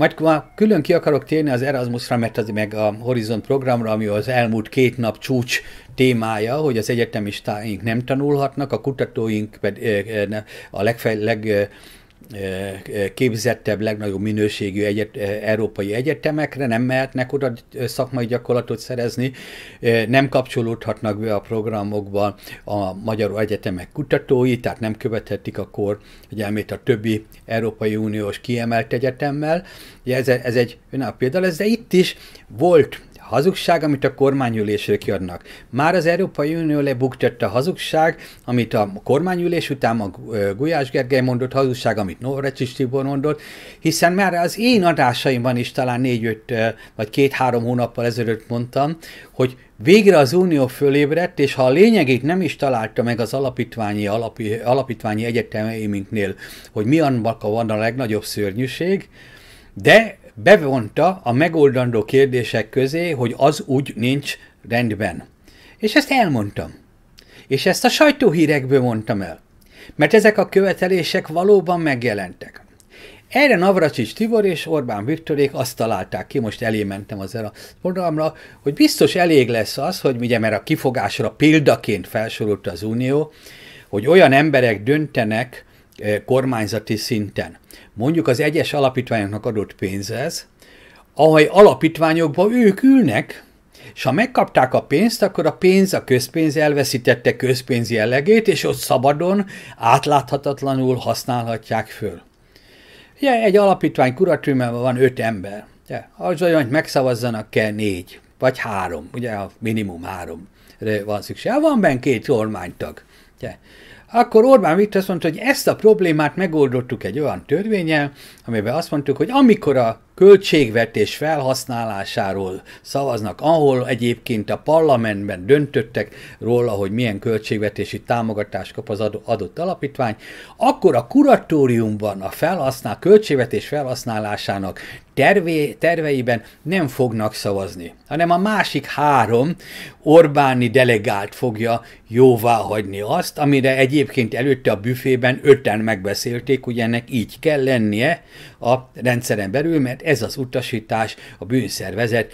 Majd külön ki akarok térni az Erasmusra, mert az meg a Horizon programra, ami az elmúlt két nap csúcs témája, hogy az egyetemistáink nem tanulhatnak, a kutatóink pedig eh, eh, a legfej, leg, eh, Eh, eh, képzettebb, legnagyobb minőségű egyet, eh, európai egyetemekre, nem mehetnek oda szakmai gyakorlatot szerezni, nem kapcsolódhatnak be a programokba a magyar egyetemek kutatói, tehát nem követhetik a kor figyelmét a többi Európai Uniós kiemelt egyetemmel. Ugye ez, ez egy önálló példa lesz, de itt is volt hazugság, amit a kormányülésről kiadnak. Már az Európai Unió lebuktatta a hazugság, amit a kormányülés után a Gulyás Gergely mondott, hazugság, amit Novrecsis Tibor mondott, hiszen már az én adásaimban is talán négy-öt vagy két-három hónappal ezelőtt mondtam, hogy Végre az Unió fölébredt, és ha a lényegét nem is találta meg az alapítványi, alapi, alapítványi egyetemeiminknél, hogy mi annak van a legnagyobb szörnyűség, de bevonta a megoldandó kérdések közé, hogy az úgy nincs rendben. És ezt elmondtam. És ezt a sajtóhírekből mondtam el. Mert ezek a követelések valóban megjelentek. Erre Navracsics Tibor és Orbán Viktorék azt találták ki, most elé mentem az a programra, hogy biztos elég lesz az, hogy ugye mert a kifogásra példaként felsorult az Unió, hogy olyan emberek döntenek eh, kormányzati szinten, mondjuk az egyes alapítványoknak adott pénz ez, alapítványokban ők ülnek, és ha megkapták a pénzt, akkor a pénz, a közpénz elveszítette közpénz jellegét, és ott szabadon, átláthatatlanul használhatják föl. Ugye egy alapítvány kuratőmben van öt ember. Ugye, az olyan, hogy megszavazzanak kell négy, vagy három, ugye a minimum három van szükség. Hát van benne két kormánytag. Ugye akkor Orbán Viktor azt mondta, hogy ezt a problémát megoldottuk egy olyan törvényel, amiben azt mondtuk, hogy amikor a költségvetés felhasználásáról szavaznak, ahol egyébként a parlamentben döntöttek róla, hogy milyen költségvetési támogatást kap az adott alapítvány, akkor a kuratóriumban a felhasznál, költségvetés felhasználásának tervé, terveiben nem fognak szavazni, hanem a másik három Orbáni delegált fogja jóvá hagyni azt, amire egyébként előtte a büfében öten megbeszélték, hogy ennek így kell lennie, a rendszeren belül, mert ez az utasítás a bűnszervezet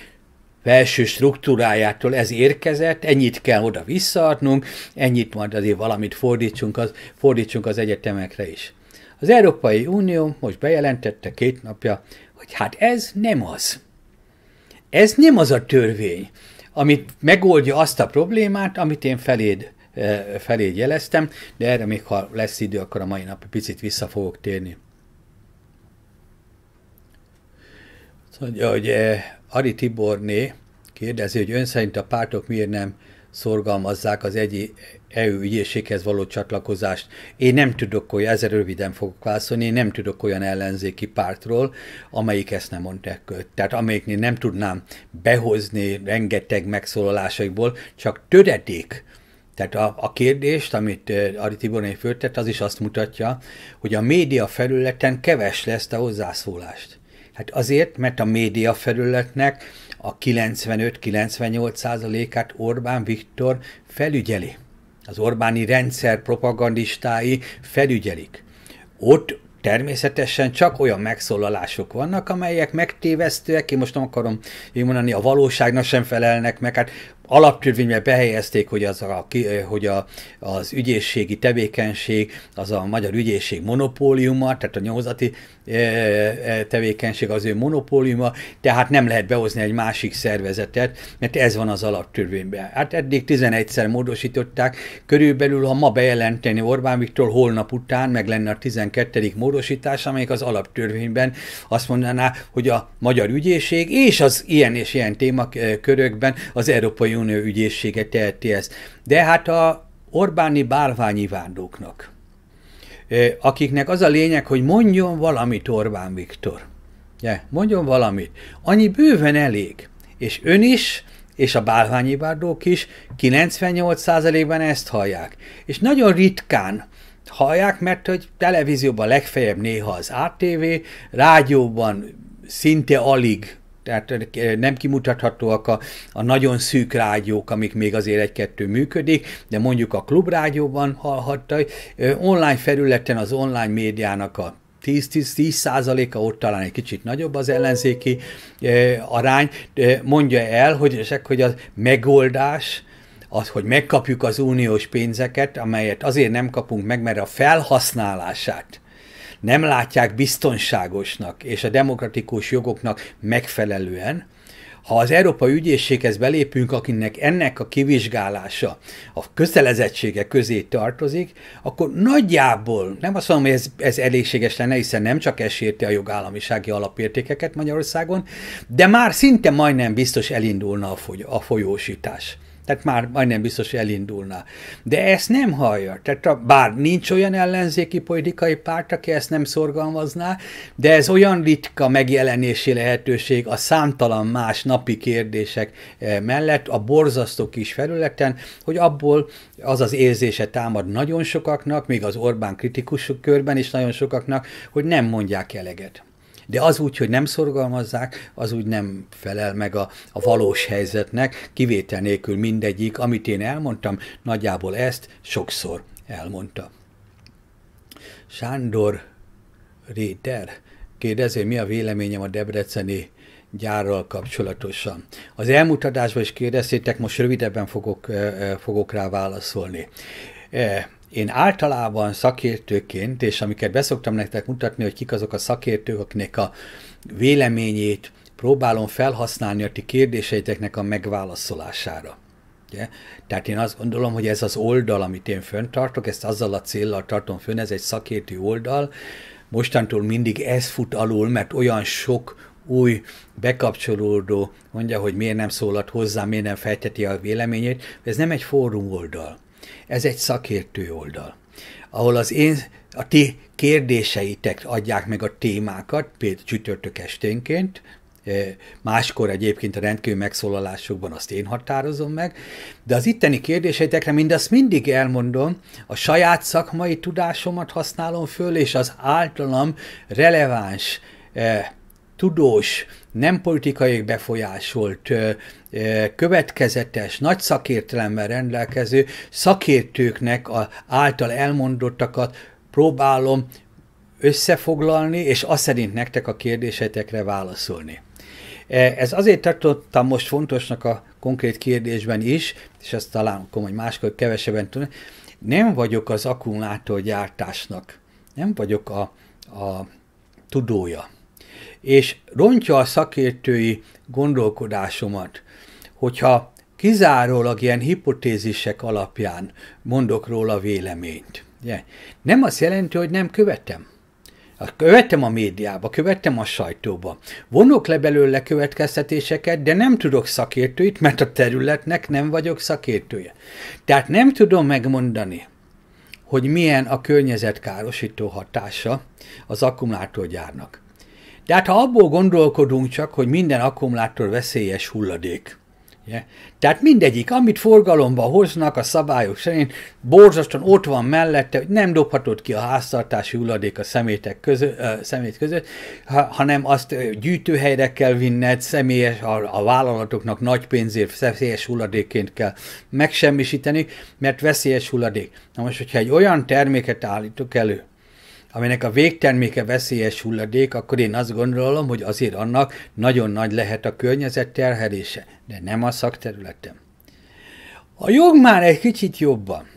felső struktúrájától ez érkezett, ennyit kell oda visszaadnunk, ennyit majd azért valamit fordítsunk az, fordítsunk az egyetemekre is. Az Európai Unió most bejelentette két napja, hogy hát ez nem az. Ez nem az a törvény, amit megoldja azt a problémát, amit én feléd, eh, feléd jeleztem, de erre még ha lesz idő, akkor a mai nap picit vissza fogok térni. Azt mondja, hogy eh, Ari Tiborné kérdezi, hogy ön szerint a pártok miért nem szorgalmazzák az egy EU ügyészséghez való csatlakozást. Én nem tudok olyan, ezzel röviden fogok válaszolni, én nem tudok olyan ellenzéki pártról, amelyik ezt nem mondták köt. Tehát amelyiknél nem tudnám behozni rengeteg megszólalásaikból, csak töredék tehát a, a kérdést, amit eh, Ari Tiborné föltett, az is azt mutatja, hogy a média felületen keves lesz a hozzászólást. Hát azért, mert a média felületnek a 95-98 százalékát Orbán Viktor felügyeli. Az Orbáni rendszer propagandistái felügyelik. Ott természetesen csak olyan megszólalások vannak, amelyek megtévesztőek, én most nem akarom én mondani, a valóságnak sem felelnek meg, hát alaptörvénybe behelyezték, hogy, az, a, hogy a, az ügyészségi tevékenység, az a magyar ügyészség monopóliuma, tehát a nyomozati tevékenység az ő monopóliuma, tehát nem lehet behozni egy másik szervezetet, mert ez van az alaptörvényben. Hát eddig 11-szer módosították, körülbelül ha ma bejelenteni Orbán Viktor holnap után meg lenne a 12. módosítás, amelyik az alaptörvényben azt mondaná, hogy a magyar ügyészség és az ilyen és ilyen témakörökben az Európai Unió ügyészsége teheti ezt. De hát a Orbáni bálványivándóknak, akiknek az a lényeg, hogy mondjon valamit Orbán Viktor. Ja, mondjon valamit. Annyi bőven elég. És ön is, és a vándók is 98%-ban ezt hallják. És nagyon ritkán hallják, mert hogy televízióban legfeljebb néha az ATV, rádióban szinte alig tehát nem kimutathatóak a, a nagyon szűk rádiók, amik még azért egy-kettő működik, de mondjuk a klubrádióban hallhatta, online felületen az online médiának a 10-10 százaléka, ott talán egy kicsit nagyobb az ellenzéki arány, mondja el, hogy, ezek, hogy a megoldás, az, hogy megkapjuk az uniós pénzeket, amelyet azért nem kapunk meg, mert a felhasználását nem látják biztonságosnak és a demokratikus jogoknak megfelelően, ha az Európai Ügyészséghez belépünk, akinek ennek a kivizsgálása a közelezettsége közé tartozik, akkor nagyjából, nem azt mondom, hogy ez, ez elégséges lenne, hiszen nem csak esérti a jogállamisági alapértékeket Magyarországon, de már szinte majdnem biztos elindulna a, foly- a folyósítás. Tehát már majdnem biztos, hogy elindulna. De ezt nem hallja. Tehát a, bár nincs olyan ellenzéki politikai párt, aki ezt nem szorgalmazná, de ez olyan ritka megjelenési lehetőség a számtalan más napi kérdések eh, mellett, a borzasztó kis felületen, hogy abból az az érzése támad nagyon sokaknak, még az Orbán kritikusok körben is nagyon sokaknak, hogy nem mondják eleget. De az úgy, hogy nem szorgalmazzák, az úgy nem felel meg a, a valós helyzetnek, kivétel nélkül mindegyik, amit én elmondtam, nagyjából ezt sokszor elmondta. Sándor Réter kérdezi, mi a véleményem a debreceni gyárral kapcsolatosan. Az elmutatásban is kérdeztétek, most rövidebben fogok, eh, eh, fogok rá válaszolni. Eh, én általában szakértőként, és amiket beszoktam nektek mutatni, hogy kik azok a szakértők, akinek a véleményét próbálom felhasználni a ti kérdéseiteknek a megválaszolására. Ugye? Tehát én azt gondolom, hogy ez az oldal, amit én föntartok, ezt azzal a céllal tartom fönn, ez egy szakértő oldal, mostantól mindig ez fut alul, mert olyan sok új bekapcsolódó mondja, hogy miért nem szólalt hozzá, miért nem fejteti a véleményét. Ez nem egy fórum oldal ez egy szakértő oldal, ahol az én, a ti kérdéseitek adják meg a témákat, például csütörtök esténként, máskor egyébként a rendkívül megszólalásokban azt én határozom meg, de az itteni kérdéseitekre mindazt mindig elmondom, a saját szakmai tudásomat használom föl, és az általam releváns tudós, nem politikai befolyásolt, következetes, nagy szakértelemmel rendelkező szakértőknek a, által elmondottakat próbálom összefoglalni, és azt szerint nektek a kérdésetekre válaszolni. E, ez azért tartottam most fontosnak a konkrét kérdésben is, és ezt talán komoly máskor kevesebben tudni, nem vagyok az akkumulátorgyártásnak, nem vagyok a, a tudója és rontja a szakértői gondolkodásomat, hogyha kizárólag ilyen hipotézisek alapján mondok róla véleményt. Nem azt jelenti, hogy nem követem. követem a médiába, követem a sajtóba. Vonok le belőle következtetéseket, de nem tudok szakértőit, mert a területnek nem vagyok szakértője. Tehát nem tudom megmondani, hogy milyen a környezetkárosító hatása az akkumulátorgyárnak hát ha abból gondolkodunk csak, hogy minden akkumulátor veszélyes hulladék, Yeah. Tehát mindegyik, amit forgalomba hoznak a szabályok szerint, borzasztóan ott van mellette, hogy nem dobhatod ki a háztartási hulladék a szemétek közö, ö, szemét között, ha, hanem azt gyűjtőhelyre kell vinned, személyes, a, a vállalatoknak nagy pénzért veszélyes hulladékként kell megsemmisíteni, mert veszélyes hulladék. Na most, hogyha egy olyan terméket állítok elő, aminek a végterméke veszélyes hulladék, akkor én azt gondolom, hogy azért annak nagyon nagy lehet a környezet terhelése, de nem a szakterületem. A jog már egy kicsit jobban.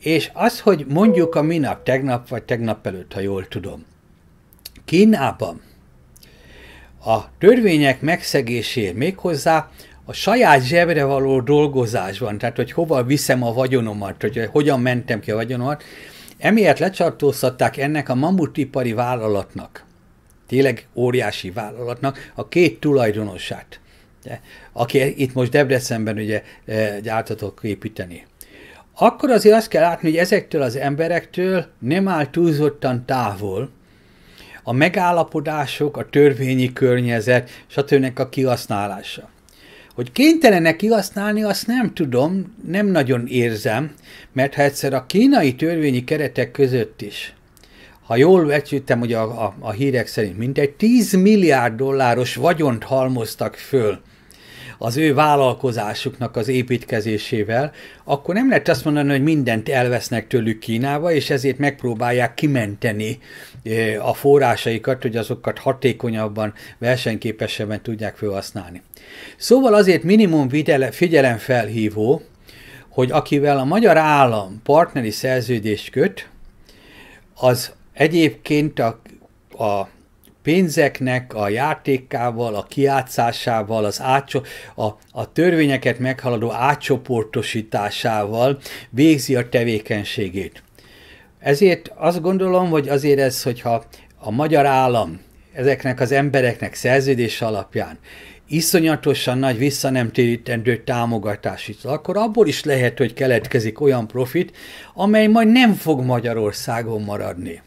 És az, hogy mondjuk a minap, tegnap vagy tegnap előtt, ha jól tudom, Kínában a törvények megszegésért méghozzá a saját zsebre való dolgozásban, tehát hogy hova viszem a vagyonomat, hogy hogyan mentem ki a vagyonomat, Emiatt lecsartóztatták ennek a mamutipari vállalatnak, tényleg óriási vállalatnak a két tulajdonosát, aki itt most Debrecenben ugye e, gyártatok építeni. Akkor azért azt kell látni, hogy ezektől az emberektől nem áll túlzottan távol, a megállapodások, a törvényi környezet, stb. a kihasználása. Hogy kénytelenek kihasználni, azt nem tudom, nem nagyon érzem, mert ha egyszer a kínai törvényi keretek között is, ha jól becsültem, hogy a, a, a hírek szerint mintegy 10 milliárd dolláros vagyont halmoztak föl az ő vállalkozásuknak az építkezésével, akkor nem lehet azt mondani, hogy mindent elvesznek tőlük Kínába, és ezért megpróbálják kimenteni a forrásaikat, hogy azokat hatékonyabban, versenyképesebben tudják felhasználni. Szóval azért minimum figyelemfelhívó, hogy akivel a magyar állam partneri szerződést köt, az egyébként a, a pénzeknek a játékával, a kiátszásával, az átcso- a, a törvényeket meghaladó átcsoportosításával végzi a tevékenységét. Ezért azt gondolom, hogy azért ez, hogyha a magyar állam ezeknek az embereknek szerződés alapján iszonyatosan nagy visszanemtérítendő támogatást, akkor abból is lehet, hogy keletkezik olyan profit, amely majd nem fog Magyarországon maradni.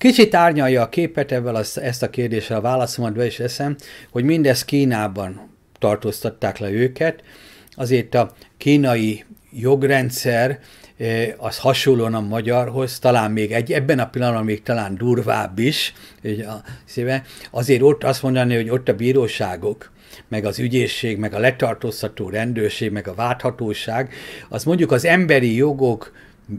Kicsit árnyalja a képet ebben az, ezt a kérdésre a válaszomat be is eszem, hogy mindez Kínában tartóztatták le őket, azért a kínai jogrendszer eh, az hasonlóan a magyarhoz, talán még egy, ebben a pillanatban még talán durvább is, azért ott azt mondani, hogy ott a bíróságok, meg az ügyészség, meg a letartóztató rendőrség, meg a válthatóság, az mondjuk az emberi jogok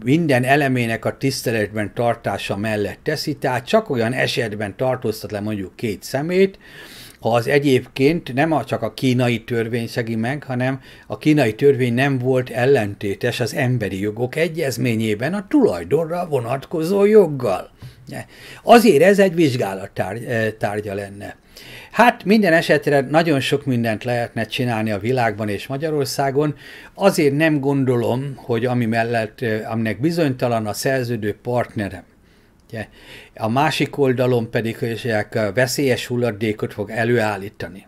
minden elemének a tiszteletben tartása mellett teszi, tehát csak olyan esetben tartóztat le mondjuk két szemét, ha az egyébként nem csak a kínai törvény szegi meg, hanem a kínai törvény nem volt ellentétes az emberi jogok egyezményében a tulajdonra vonatkozó joggal. Azért ez egy vizsgálat eh, lenne. Hát minden esetre nagyon sok mindent lehetne csinálni a világban és Magyarországon. Azért nem gondolom, hogy ami mellett, aminek bizonytalan a szerződő partnerem, A másik oldalon pedig, hogy veszélyes hulladékot fog előállítani.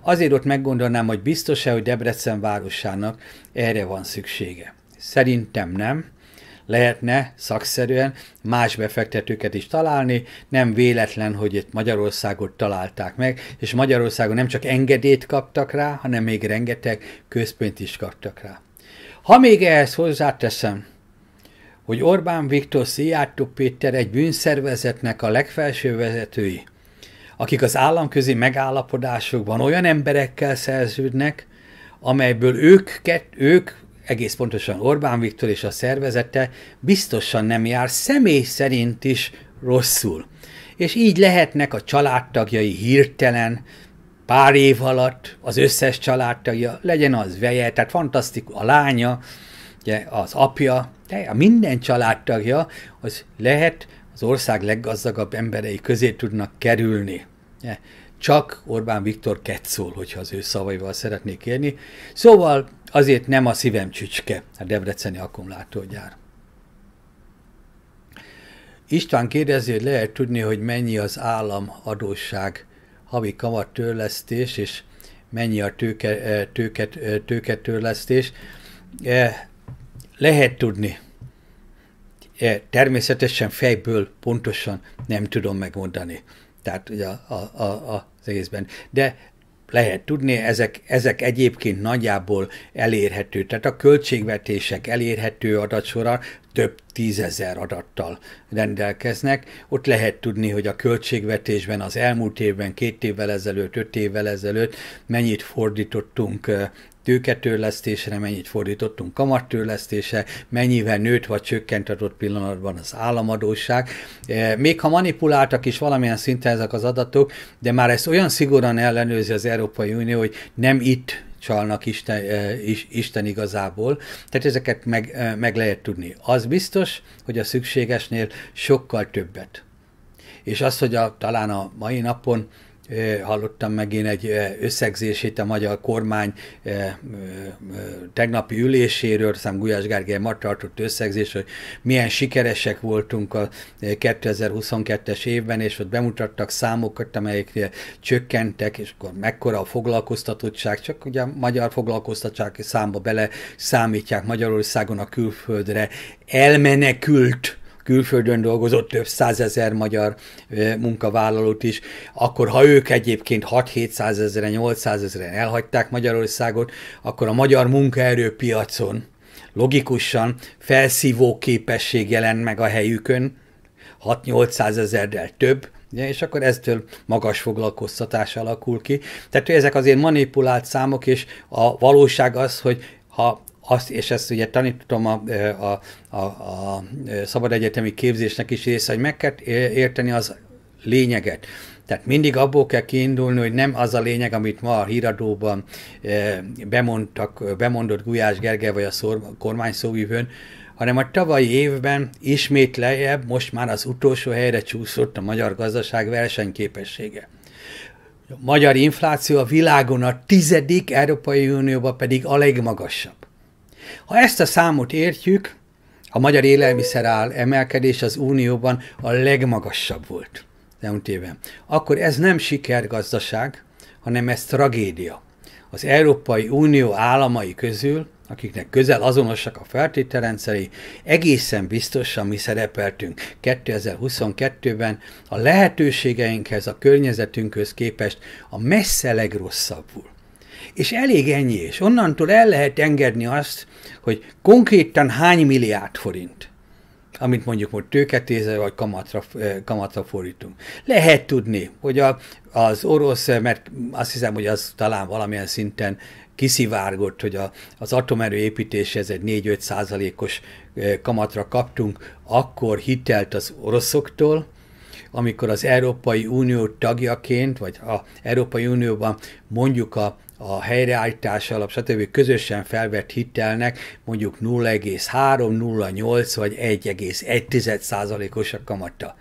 Azért ott meggondolnám, hogy biztos-e, hogy Debrecen városának erre van szüksége. Szerintem nem lehetne szakszerűen más befektetőket is találni. Nem véletlen, hogy itt Magyarországot találták meg, és Magyarországon nem csak engedélyt kaptak rá, hanem még rengeteg közpénzt is kaptak rá. Ha még ehhez hozzáteszem, hogy Orbán Viktor, Szijjártó Péter egy bűnszervezetnek a legfelső vezetői, akik az államközi megállapodásokban olyan emberekkel szerződnek, amelyből ők, ők egész pontosan Orbán Viktor és a szervezete biztosan nem jár személy szerint is rosszul. És így lehetnek a családtagjai hirtelen, pár év alatt az összes családtagja, legyen az veje, tehát fantasztikus, a lánya, ugye, az apja, de a minden családtagja, az lehet az ország leggazdagabb emberei közé tudnak kerülni. Csak Orbán Viktor kett szól, hogyha az ő szavaival szeretnék élni. Szóval Azért nem a szívem csücske a debreceni akkumulátorgyár. István kérdezi, hogy lehet tudni, hogy mennyi az állam adósság havi kamattörlesztés, és mennyi a tőke, e, tőke, e, tőketörlesztés. E, lehet tudni. Természetesen fejből pontosan nem tudom megmondani. Tehát ugye a, a, a, az egészben. De lehet tudni, ezek, ezek egyébként nagyjából elérhető, tehát a költségvetések elérhető adatsora több tízezer adattal rendelkeznek. Ott lehet tudni, hogy a költségvetésben az elmúlt évben, két évvel ezelőtt, öt évvel ezelőtt mennyit fordítottunk tőketőlesztésre, mennyit fordítottunk kamattőlesztése, mennyivel nőtt vagy csökkent adott pillanatban az államadóság. E, még ha manipuláltak is valamilyen szinten ezek az adatok, de már ezt olyan szigorúan ellenőrzi az Európai Unió, hogy nem itt csalnak Isten, e, Isten igazából. Tehát ezeket meg, e, meg lehet tudni. Az biztos, hogy a szükségesnél sokkal többet. És az, hogy a, talán a mai napon hallottam meg én egy összegzését a magyar kormány tegnapi üléséről, szám Gulyás Gárgely ma tartott összegzés, hogy milyen sikeresek voltunk a 2022-es évben, és ott bemutattak számokat, amelyek csökkentek, és akkor mekkora a foglalkoztatottság, csak ugye a magyar foglalkoztatottság számba bele számítják Magyarországon a külföldre elmenekült külföldön dolgozott több százezer magyar munkavállalót is, akkor ha ők egyébként 6-700 ezeren, 800 ezeren elhagyták Magyarországot, akkor a magyar munkaerőpiacon logikusan felszívó képesség jelent meg a helyükön, 6-800 ezerrel több, Ja, és akkor eztől magas foglalkoztatás alakul ki. Tehát ezek azért manipulált számok, és a valóság az, hogy ha azt, és ezt ugye tanítom a, a, a, a szabad egyetemi képzésnek is része, hogy meg kell érteni az lényeget. Tehát mindig abból kell kiindulni, hogy nem az a lényeg, amit ma a híradóban bemondtak, bemondott Gulyás Gergely vagy a szor, kormány szóvívőn, hanem a tavalyi évben ismét lejjebb, most már az utolsó helyre csúszott a magyar gazdaság versenyképessége. A magyar infláció a világon a tizedik, Európai Unióban pedig a legmagasabb. Ha ezt a számot értjük, a magyar áll emelkedés az Unióban a legmagasabb volt nem tévem. Akkor ez nem sikergazdaság, hanem ez tragédia. Az Európai Unió államai közül, akiknek közel azonosak a feltételrendszerei, egészen biztosan mi szerepeltünk 2022-ben a lehetőségeinkhez, a környezetünkhöz képest a messze legrosszabbul és elég ennyi, és onnantól el lehet engedni azt, hogy konkrétan hány milliárd forint amit mondjuk most tőketézre vagy kamatra, eh, kamatra fordítunk. Lehet tudni, hogy a, az orosz, eh, mert azt hiszem, hogy az talán valamilyen szinten kiszivárgott, hogy a, az atomerő építéshez egy 4-5 százalékos eh, kamatra kaptunk, akkor hitelt az oroszoktól, amikor az Európai Unió tagjaként, vagy a Európai Unióban mondjuk a a helyreállítás alap, stb. közösen felvett hitelnek mondjuk 0,3, 0,8 vagy 1,1 százalékos a kamata.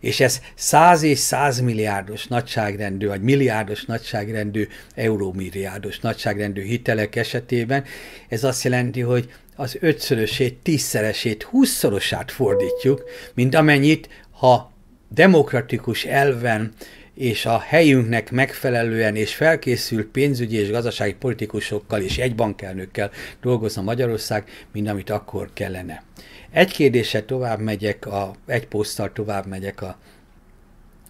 És ez 100 és 100 milliárdos nagyságrendű, vagy milliárdos nagyságrendű, eurómilliárdos nagyságrendű hitelek esetében ez azt jelenti, hogy az ötszörösét, tízszeresét, húszszorosát fordítjuk, mint amennyit, ha demokratikus elven és a helyünknek megfelelően és felkészült pénzügyi és gazdasági politikusokkal és egybankelnökkel dolgozna Magyarország, mint amit akkor kellene. Egy kérdése tovább megyek, a, egy poszttal tovább megyek a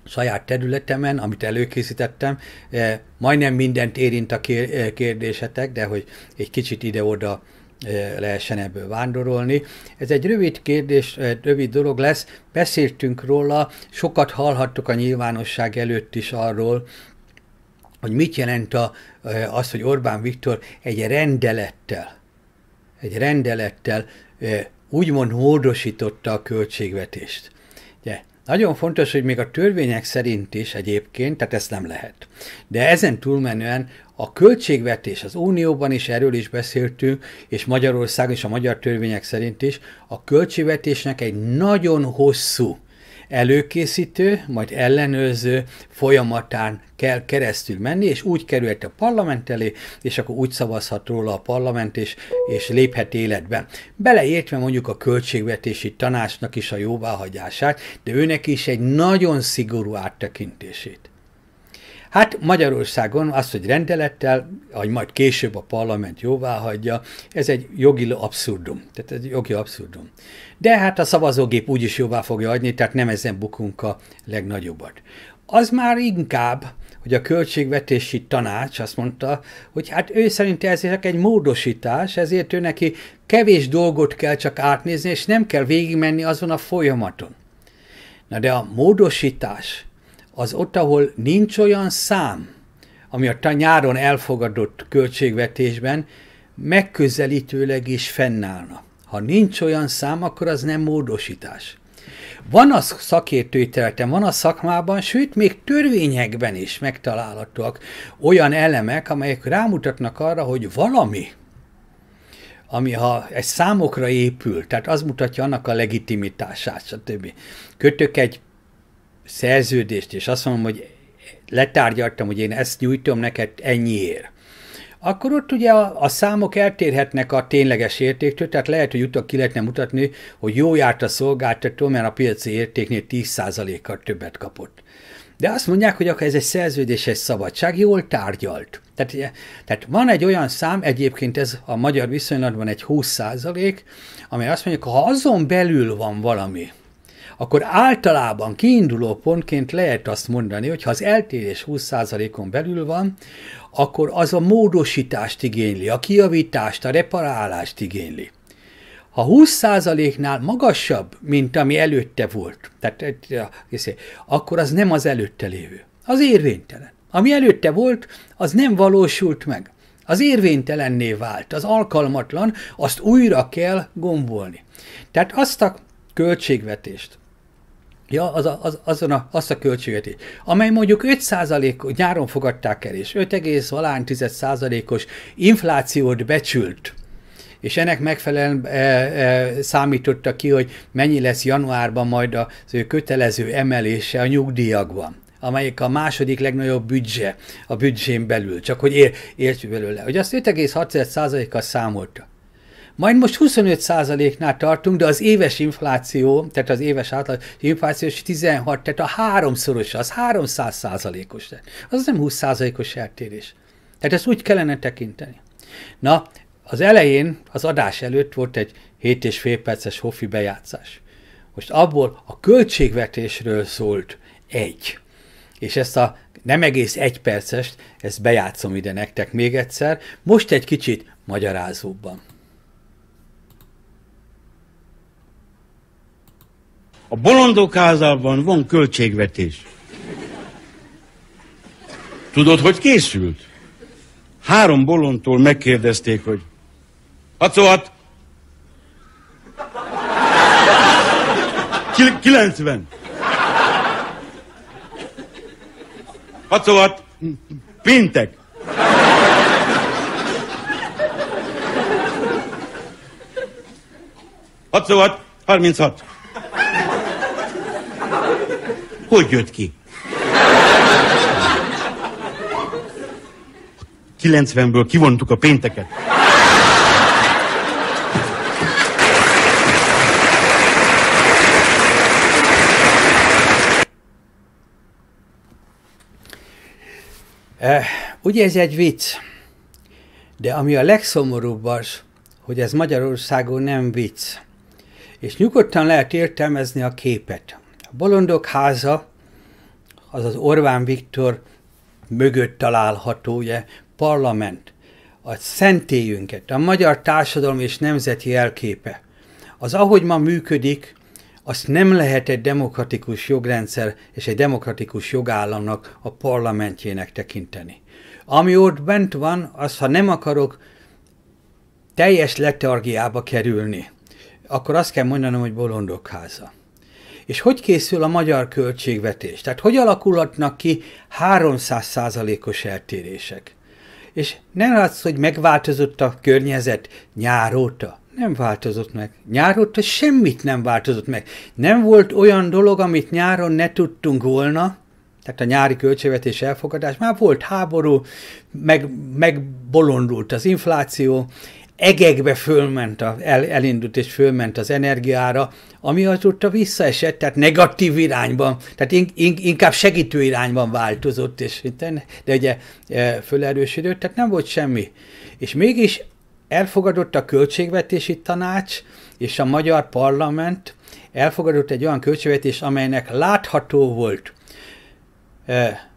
saját területemen, amit előkészítettem. Eh, majdnem mindent érint a eh, kérdésetek, de hogy egy kicsit ide-oda lehessen ebből vándorolni. Ez egy rövid kérdés, egy rövid dolog lesz. Beszéltünk róla, sokat hallhattuk a nyilvánosság előtt is arról, hogy mit jelent a, az, hogy Orbán Viktor egy rendelettel, egy rendelettel úgymond módosította a költségvetést. Nagyon fontos, hogy még a törvények szerint is egyébként, tehát ezt nem lehet. De ezen túlmenően a költségvetés az Unióban is, erről is beszéltünk, és Magyarországon is a magyar törvények szerint is, a költségvetésnek egy nagyon hosszú előkészítő, majd ellenőrző folyamatán kell keresztül menni, és úgy kerülhet a parlament elé, és akkor úgy szavazhat róla a parlament, és, és léphet életbe. Beleértve mondjuk a költségvetési tanácsnak is a jóváhagyását, de őnek is egy nagyon szigorú áttekintését. Hát Magyarországon az, hogy rendelettel, ahogy majd később a parlament jóvá hagyja, ez egy jogi abszurdum. Tehát egy jogi abszurdum. De hát a szavazógép úgyis jóvá fogja adni, tehát nem ezen bukunk a legnagyobbat. Az már inkább, hogy a költségvetési tanács azt mondta, hogy hát ő szerint ez csak egy módosítás, ezért ő neki kevés dolgot kell csak átnézni, és nem kell végigmenni azon a folyamaton. Na de a módosítás az ott, ahol nincs olyan szám, ami a nyáron elfogadott költségvetésben megközelítőleg is fennállna. Ha nincs olyan szám, akkor az nem módosítás. Van az szakértői területen, van a szakmában, sőt, még törvényekben is megtalálhatóak olyan elemek, amelyek rámutatnak arra, hogy valami, ami ha egy számokra épül, tehát az mutatja annak a legitimitását, stb. Kötök egy szerződést, és azt mondom, hogy letárgyaltam, hogy én ezt nyújtom neked ennyiért, akkor ott ugye a, a számok eltérhetnek a tényleges értéktől, tehát lehet, hogy utak ki lehetne mutatni, hogy jó járt a szolgáltató, mert a piaci értéknél 10%-kal többet kapott. De azt mondják, hogy akkor ez egy egy szabadság, jól tárgyalt. Tehát, tehát van egy olyan szám, egyébként ez a magyar viszonylatban egy 20 százalék, amely azt hogy ha azon belül van valami, akkor általában kiinduló pontként lehet azt mondani, hogy ha az eltérés 20%-on belül van, akkor az a módosítást igényli, a kiavítást, a reparálást igényli. Ha 20%-nál magasabb, mint ami előtte volt, tehát, akkor az nem az előtte lévő. Az érvénytelen. Ami előtte volt, az nem valósult meg. Az érvénytelenné vált, az alkalmatlan, azt újra kell gombolni. Tehát azt a költségvetést, Ja, az a, az, azon a, azt a költséget, amely mondjuk 5 nyáron fogadták el, és 5, egész valány os inflációt becsült, és ennek megfelelően e, e, számította ki, hogy mennyi lesz januárban majd az ő kötelező emelése a nyugdíjakban amelyik a második legnagyobb büdzse a büdzsén belül, csak hogy ér, értsük belőle, hogy azt 5,6%-kal számolta. Majd most 25%-nál tartunk, de az éves infláció, tehát az éves átlag inflációs 16, tehát a háromszoros, az 300%-os. Az nem 20%-os eltérés. Tehát ezt úgy kellene tekinteni. Na, az elején, az adás előtt volt egy 7,5 perces hofi bejátszás. Most abból a költségvetésről szólt egy. És ezt a nem egész egy percest, ezt bejátszom ide nektek még egyszer, most egy kicsit magyarázóbban. A bolondok házában van költségvetés. Tudod, hogy készült? Három bolondtól megkérdezték, hogy Hacohat! 90! Hacohat! Péntek! Hacohat! Hát 36! hogy jött ki? 90-ből kivontuk a pénteket. Uh, ugye ez egy vicc, de ami a legszomorúbb az, hogy ez Magyarországon nem vicc. És nyugodtan lehet értelmezni a képet. A Bolondok háza, az az Orván Viktor mögött található, ugye, parlament, a szentélyünket, a magyar társadalom és nemzeti elképe, az ahogy ma működik, azt nem lehet egy demokratikus jogrendszer és egy demokratikus jogállamnak a parlamentjének tekinteni. Ami ott bent van, az, ha nem akarok teljes letargiába kerülni, akkor azt kell mondanom, hogy bolondok háza. És hogy készül a magyar költségvetés? Tehát hogy alakulhatnak ki 300%-os eltérések? És nem látsz, hogy megváltozott a környezet nyáróta? Nem változott meg. Nyáróta semmit nem változott meg. Nem volt olyan dolog, amit nyáron ne tudtunk volna, tehát a nyári költségvetés elfogadás, már volt háború, meg, megbolondult az infláció, egekbe fölment, a, el, elindult és fölment az energiára, ami azóta visszaesett, tehát negatív irányban, tehát in, in, inkább segítő irányban változott, és de ugye e, fölerősödött, tehát nem volt semmi. És mégis elfogadott a költségvetési tanács, és a magyar parlament elfogadott egy olyan költségvetés, amelynek látható volt e,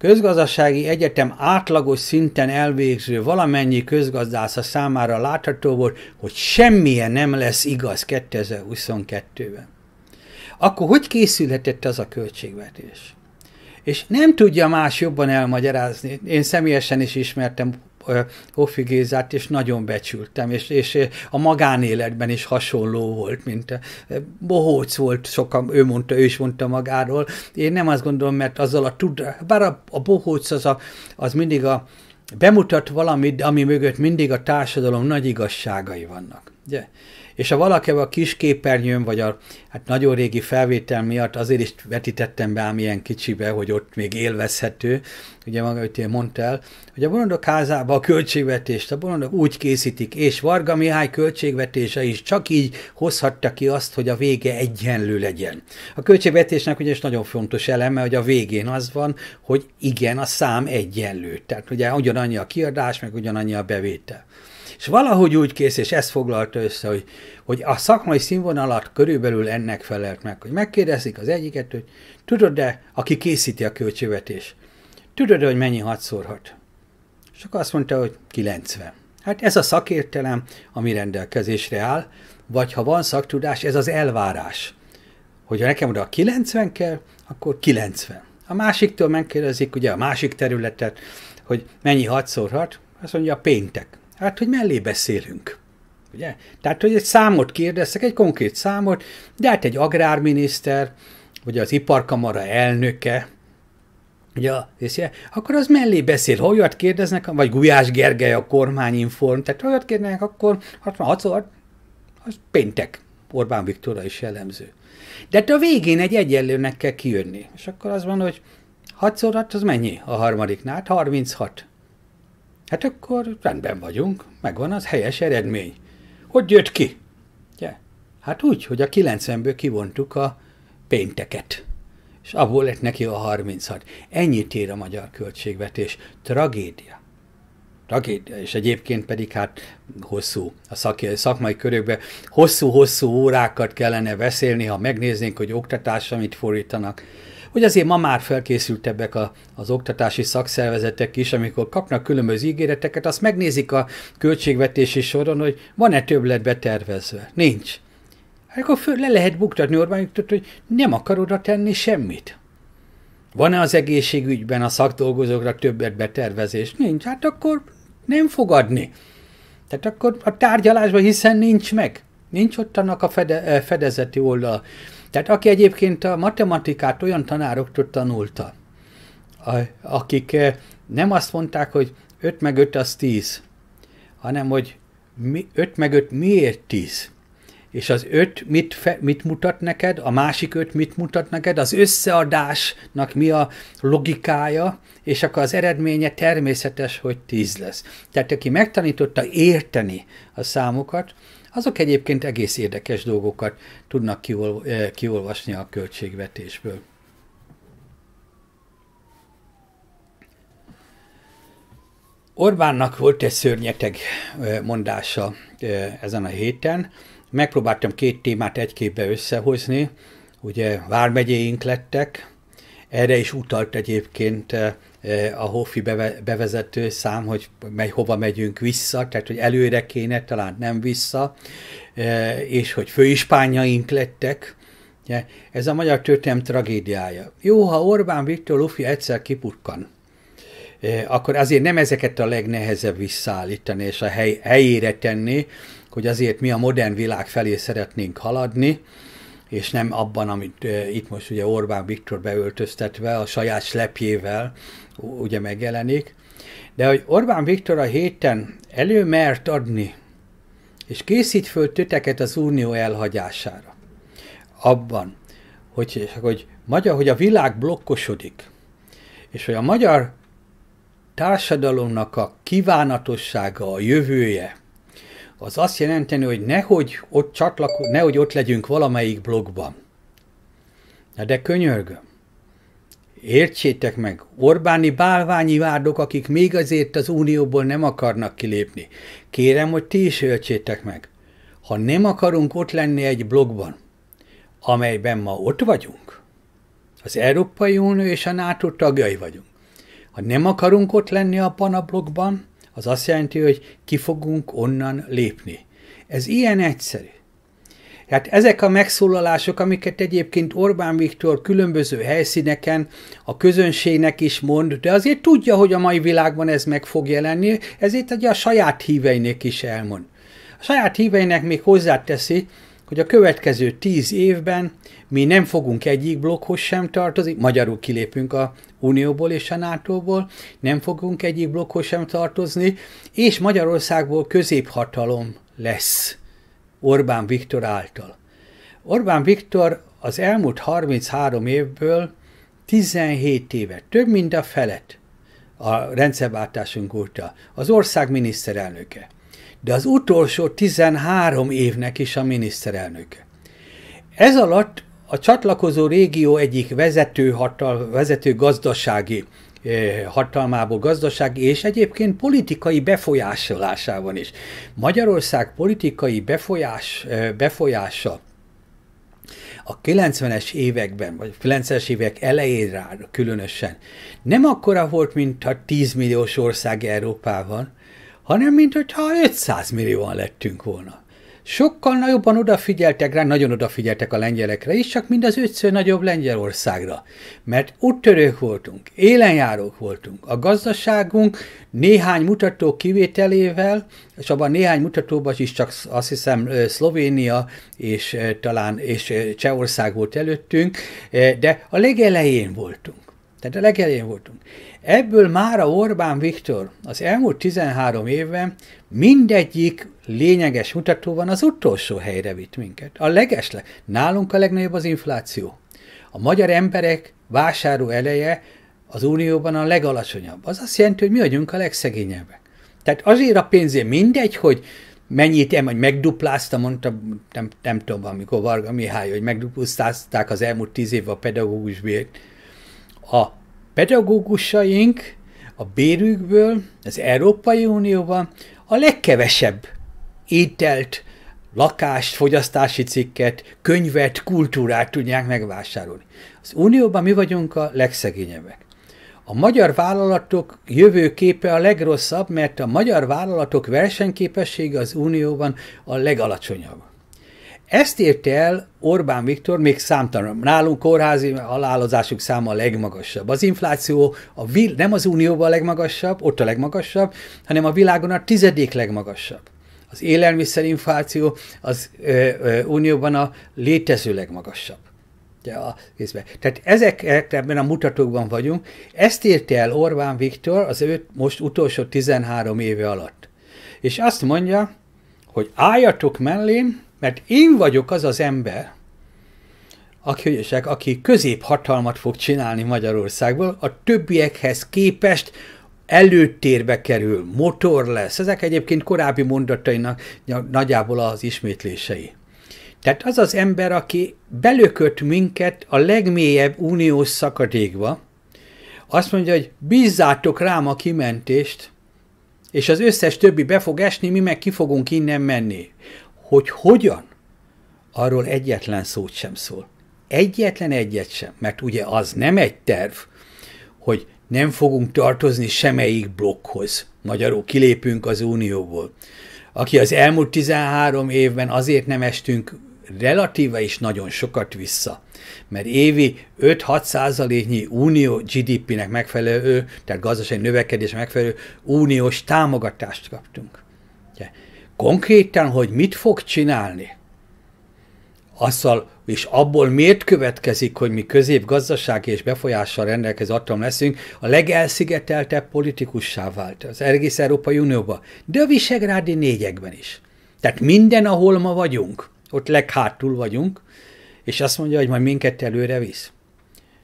közgazdasági egyetem átlagos szinten elvégző valamennyi közgazdásza számára látható volt, hogy semmilyen nem lesz igaz 2022-ben. Akkor hogy készülhetett az a költségvetés? És nem tudja más jobban elmagyarázni. Én személyesen is ismertem Hofi Gézát, és nagyon becsültem, és, és a magánéletben is hasonló volt, mint bohóc volt, sokan, ő mondta, ő is mondta magáról. Én nem azt gondolom, mert azzal a tud, bár a, a bohóc az, a, az mindig a, bemutat valamit, ami mögött mindig a társadalom nagy igazságai vannak. Ugye? És ha valaki a kis képernyőn, vagy a hát nagyon régi felvétel miatt azért is vetítettem be ám ilyen kicsibe, hogy ott még élvezhető, ugye maga, hogy mondta el, hogy a Bolondok házába a költségvetést a Bolondok úgy készítik, és Varga Mihály költségvetése is csak így hozhatta ki azt, hogy a vége egyenlő legyen. A költségvetésnek ugye is nagyon fontos eleme, hogy a végén az van, hogy igen, a szám egyenlő. Tehát ugye ugyanannyi a kiadás, meg ugyanannyi a bevétel. És valahogy úgy kész, és ezt foglalta össze, hogy, hogy a szakmai színvonalat körülbelül ennek felelt meg, hogy megkérdezik az egyiket, hogy tudod e aki készíti a költségvetés, tudod hogy mennyi 6 És akkor azt mondta, hogy 90. Hát ez a szakértelem, ami rendelkezésre áll, vagy ha van szaktudás, ez az elvárás. Hogyha nekem oda 90 kell, akkor 90. A másiktól megkérdezik ugye a másik területet, hogy mennyi hat szorhat, azt mondja péntek. Hát, hogy mellé beszélünk. Ugye? Tehát, hogy egy számot kérdeztek, egy konkrét számot, de hát egy agrárminiszter, vagy az iparkamara elnöke, ugye, észje, akkor az mellé beszél, ha olyat kérdeznek, vagy Gulyás Gergely a kormányinform, tehát ha olyat kérdeznek, akkor 66 az péntek. Orbán Viktorra is jellemző. De hát a végén egy egyenlőnek kell kijönni. És akkor az van, hogy 6 szor az mennyi a harmadiknál? Hát 36. Hát akkor rendben vagyunk, megvan az helyes eredmény. Hogy jött ki? Ja, Hát úgy, hogy a kilencemből kivontuk a pénteket, és abból lett neki a 36. Ennyit ér a magyar költségvetés. Tragédia. Tragédia, és egyébként pedig hát hosszú, a szak, szakmai körökben hosszú-hosszú órákat kellene beszélni, ha megnéznénk, hogy oktatásra mit fordítanak, hogy azért ma már felkészültebbek a, az oktatási szakszervezetek is, amikor kapnak különböző ígéreteket, azt megnézik a költségvetési soron, hogy van-e többlet betervezve. Nincs. Hát akkor föl le lehet buktatni Orbán Viktor, hogy nem akar oda tenni semmit. Van-e az egészségügyben a szakdolgozókra többet betervezés? Nincs. Hát akkor nem fogadni. Tehát akkor a tárgyalásban hiszen nincs meg. Nincs ott annak a fede, fedezeti oldal. Tehát aki egyébként a matematikát olyan tanároktól tanulta, akik eh, nem azt mondták, hogy 5 meg 5 az 10, hanem hogy 5 meg 5 miért 10? És az 5 mit, fe, mit mutat neked, a másik 5 mit mutat neked, az összeadásnak mi a logikája, és akkor az eredménye természetes, hogy 10 lesz. Tehát aki megtanította érteni a számokat, azok egyébként egész érdekes dolgokat tudnak kiol, eh, kiolvasni a költségvetésből. Orbánnak volt egy szörnyeteg eh, mondása eh, ezen a héten. Megpróbáltam két témát egy képbe összehozni. Ugye vármegyéink lettek, erre is utalt egyébként eh, eh, a Hofi bevezető szám, hogy megy, hova megyünk vissza, tehát hogy előre kéne, talán nem vissza, eh, és hogy főispányaink lettek, Ez a magyar történelem tragédiája. Jó, ha Orbán Viktor Lufi egyszer kipukkan, akkor azért nem ezeket a legnehezebb visszaállítani és a hely, helyére tenni, hogy azért mi a modern világ felé szeretnénk haladni, és nem abban, amit itt most ugye Orbán Viktor beöltöztetve a saját slepjével ugye megjelenik, de hogy Orbán Viktor a héten mert adni, és készít föl titeket az unió elhagyására. Abban, hogy, hogy, magyar, hogy a világ blokkosodik, és hogy a magyar társadalomnak a kívánatossága, a jövője, az azt jelenteni, hogy nehogy ott, csatlako- nehogy ott legyünk valamelyik blogban. Na de könyörgöm. Értsétek meg, Orbáni bálványi várdok, akik még azért az unióból nem akarnak kilépni. Kérem, hogy ti is értsétek meg. Ha nem akarunk ott lenni egy blogban, amelyben ma ott vagyunk, az Európai Unió és a NATO tagjai vagyunk. Ha nem akarunk ott lenni abban a blogban, az azt jelenti, hogy ki fogunk onnan lépni. Ez ilyen egyszerű. Tehát ezek a megszólalások, amiket egyébként Orbán Viktor különböző helyszíneken a közönségnek is mond, de azért tudja, hogy a mai világban ez meg fog jelenni, ezért ugye a saját híveinek is elmond. A saját híveinek még hozzáteszi, hogy a következő tíz évben mi nem fogunk egyik blokkhoz sem tartozni, magyarul kilépünk a Unióból és a NATO-ból, nem fogunk egyik blokkhoz sem tartozni, és Magyarországból középhatalom lesz Orbán Viktor által. Orbán Viktor az elmúlt 33 évből 17 éve, több mint a felet a rendszerváltásunk óta, az ország miniszterelnöke, de az utolsó 13 évnek is a miniszterelnöke. Ez alatt a csatlakozó régió egyik vezető, hatal, vezető gazdasági eh, hatalmából gazdasági és egyébként politikai befolyásolásában is. Magyarország politikai befolyás, eh, befolyása a 90-es években, vagy 90-es évek rá különösen nem akkora volt, mint a 10 milliós ország Európában, hanem mint hogyha 500 millióan lettünk volna. Sokkal jobban odafigyeltek rá, nagyon odafigyeltek a lengyelekre is, csak mind az ötször nagyobb Lengyelországra. Mert úttörők voltunk, élenjárók voltunk. A gazdaságunk néhány mutató kivételével, és abban néhány mutatóban is csak azt hiszem Szlovénia és talán és Csehország volt előttünk, de a legelején voltunk. Tehát a legelején voltunk. Ebből mára Orbán Viktor az elmúlt 13 évben mindegyik lényeges mutatóban az utolsó helyre vitt minket. A legesleg. Nálunk a legnagyobb az infláció. A magyar emberek vásárló eleje az Unióban a legalacsonyabb. Az azt jelenti, hogy mi vagyunk a legszegényebbek. Tehát azért a pénzé mindegy, hogy mennyit em, hogy megduplázta, mondta, nem, nem tudom, amikor Varga Mihály, hogy megduplázták az elmúlt tíz évben a pedagógus bért. A pedagógusaink a bérükből az Európai Unióban a legkevesebb ételt, lakást, fogyasztási cikket, könyvet, kultúrát tudják megvásárolni. Az Unióban mi vagyunk a legszegényebbek. A magyar vállalatok jövőképe a legrosszabb, mert a magyar vállalatok versenyképessége az Unióban a legalacsonyabb. Ezt érte el Orbán Viktor még számtalan. Nálunk kórházi halálozásuk száma a legmagasabb. Az infláció a vil- nem az Unióban a legmagasabb, ott a legmagasabb, hanem a világon a tizedik legmagasabb. Az élelmiszerinfláció az ö, ö, Unióban a létező legmagasabb. Ja, készben. Tehát ezek ebben a mutatókban vagyunk. Ezt érte el Orbán Viktor az ő most utolsó 13 éve alatt. És azt mondja, hogy álljatok mellém, mert én vagyok az az ember, aki, ügyesek, aki középhatalmat fog csinálni Magyarországból, a többiekhez képest előtérbe kerül, motor lesz. Ezek egyébként korábbi mondatainak nagyjából az ismétlései. Tehát az az ember, aki belökött minket a legmélyebb uniós szakadékba, azt mondja, hogy bízzátok rám a kimentést, és az összes többi be fog esni, mi meg ki fogunk innen menni. Hogy hogyan? Arról egyetlen szót sem szól. Egyetlen egyet sem, mert ugye az nem egy terv, hogy nem fogunk tartozni semmelyik blokkhoz. Magyarul kilépünk az Unióból. Aki az elmúlt 13 évben azért nem estünk relatíve is nagyon sokat vissza, mert évi 5-6 százaléknyi unió GDP-nek megfelelő, tehát gazdasági növekedés megfelelő uniós támogatást kaptunk. Konkrétan, hogy mit fog csinálni? Azzal, és abból miért következik, hogy mi középgazdasági és befolyással rendelkező atom leszünk, a legelszigeteltebb politikussá vált az egész Európai Unióban, de a visegrádi négyekben is. Tehát minden, ahol ma vagyunk, ott leghátul vagyunk, és azt mondja, hogy majd minket előre visz.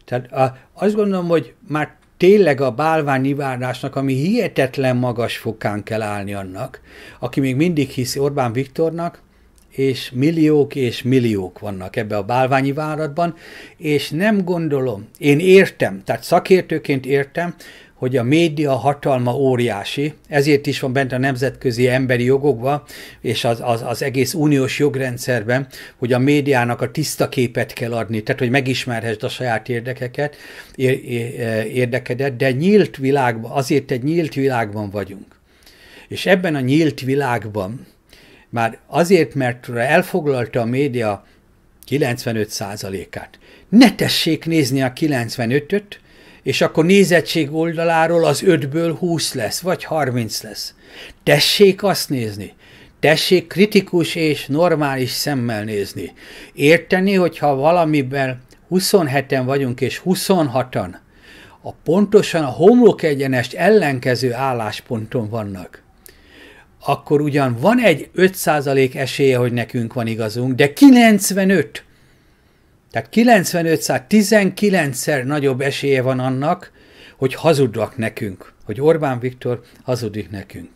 Tehát azt gondolom, hogy már tényleg a bálványivárásnak, ami hihetetlen magas fokán kell állni annak, aki még mindig hiszi Orbán Viktornak, és milliók és milliók vannak ebbe a bálványi váratban, és nem gondolom, én értem, tehát szakértőként értem, hogy a média hatalma óriási, ezért is van bent a nemzetközi emberi jogokban és az, az, az egész uniós jogrendszerben, hogy a médiának a tiszta képet kell adni, tehát hogy megismerhesd a saját érdekeket, ér, érdekedet, de nyílt világban, azért egy nyílt világban vagyunk. És ebben a nyílt világban már azért, mert elfoglalta a média 95%-át. Ne tessék nézni a 95-öt, és akkor nézettség oldaláról az 5-ből 20 lesz, vagy 30 lesz. Tessék azt nézni, tessék kritikus és normális szemmel nézni. Érteni, hogyha valamiben 27-en vagyunk és 26-an, a pontosan a homlok egyenest ellenkező állásponton vannak akkor ugyan van egy 5% esélye, hogy nekünk van igazunk, de 95 tehát 95-19-szer nagyobb esélye van annak, hogy hazudnak nekünk, hogy Orbán Viktor hazudik nekünk.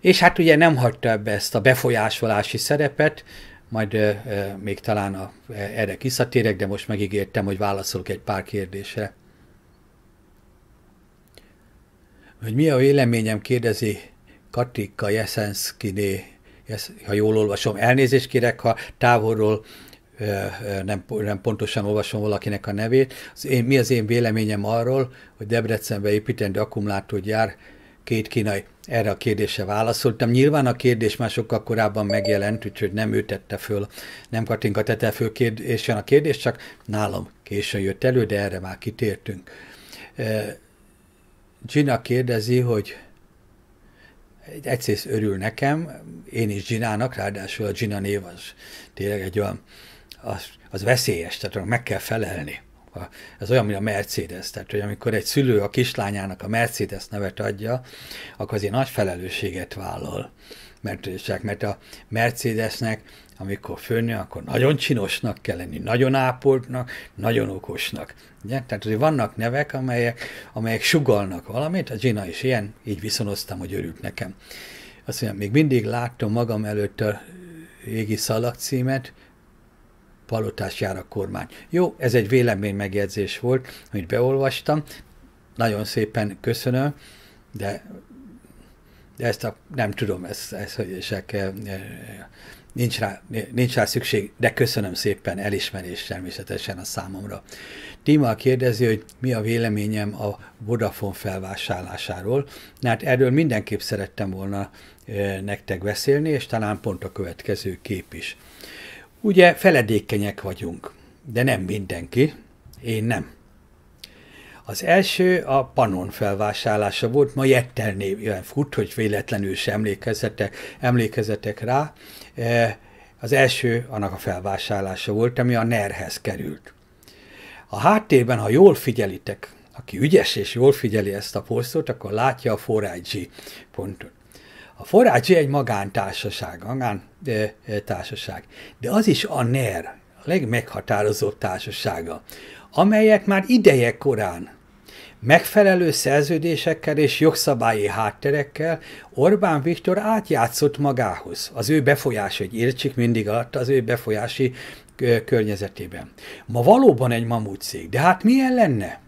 És hát ugye nem hagyta ebbe ezt a befolyásolási szerepet, majd euh, még talán a, e, erre kiszatérek, de most megígértem, hogy válaszolok egy pár kérdésre. Hogy mi a véleményem, kérdezi Katika Jeszenszkiné, ha jól olvasom, elnézést kérek, ha távolról nem, nem pontosan olvasom valakinek a nevét. Az én, mi az én véleményem arról, hogy Debrecenbe építendő akkumulátorgyár két kínai? Erre a kérdése válaszoltam. Nyilván a kérdés már sokkal korábban megjelent, úgyhogy nem ő tette föl, nem Katinka tette föl kérdésen a kérdés, csak nálam későn jött elő, de erre már kitértünk. Gina kérdezi, hogy egyszerűen örül nekem, én is Ginának, ráadásul a Gina név az tényleg egy olyan az, az veszélyes, tehát meg kell felelni. Ez olyan, mint a Mercedes. Tehát, hogy amikor egy szülő a kislányának a Mercedes nevet adja, akkor azért nagy felelősséget vállal. Mert, mert a Mercedesnek, amikor főnő, akkor nagyon csinosnak kell lenni, nagyon ápoltnak, nagyon okosnak. Ugye? Tehát azért vannak nevek, amelyek, amelyek sugalnak valamit, a Gina is ilyen, így viszonoztam, hogy örült nekem. Azt mondja, még mindig láttam magam előtt a égi szalag címet, palotás jár a kormány. Jó, ez egy megjegyzés volt, amit beolvastam. Nagyon szépen köszönöm, de, de ezt a, nem tudom, ez, ez hogy ezek e, nincs, rá, nincs rá szükség, de köszönöm szépen elismerés természetesen a számomra. Tíma kérdezi, hogy mi a véleményem a Vodafone felvásárlásáról. Na, hát erről mindenképp szerettem volna e, nektek beszélni, és talán pont a következő kép is. Ugye feledékenyek vagyunk, de nem mindenki, én nem. Az első a Panon felvásárlása volt, ma Jettel néven fut, hogy véletlenül sem emlékezetek, emlékezetek rá. E, az első annak a felvásárlása volt, ami a nerhez került. A háttérben, ha jól figyelitek, aki ügyes és jól figyeli ezt a posztot, akkor látja a Forágyi pontot. A Forágyi egy magántársaság, magán de, társaság. De az is a NER, a legmeghatározóbb társasága, amelyek már ideje korán megfelelő szerződésekkel és jogszabályi hátterekkel Orbán Viktor átjátszott magához. Az ő befolyás, hogy értsük, mindig alatt az ő befolyási környezetében. Ma valóban egy mamut cég, de hát milyen lenne?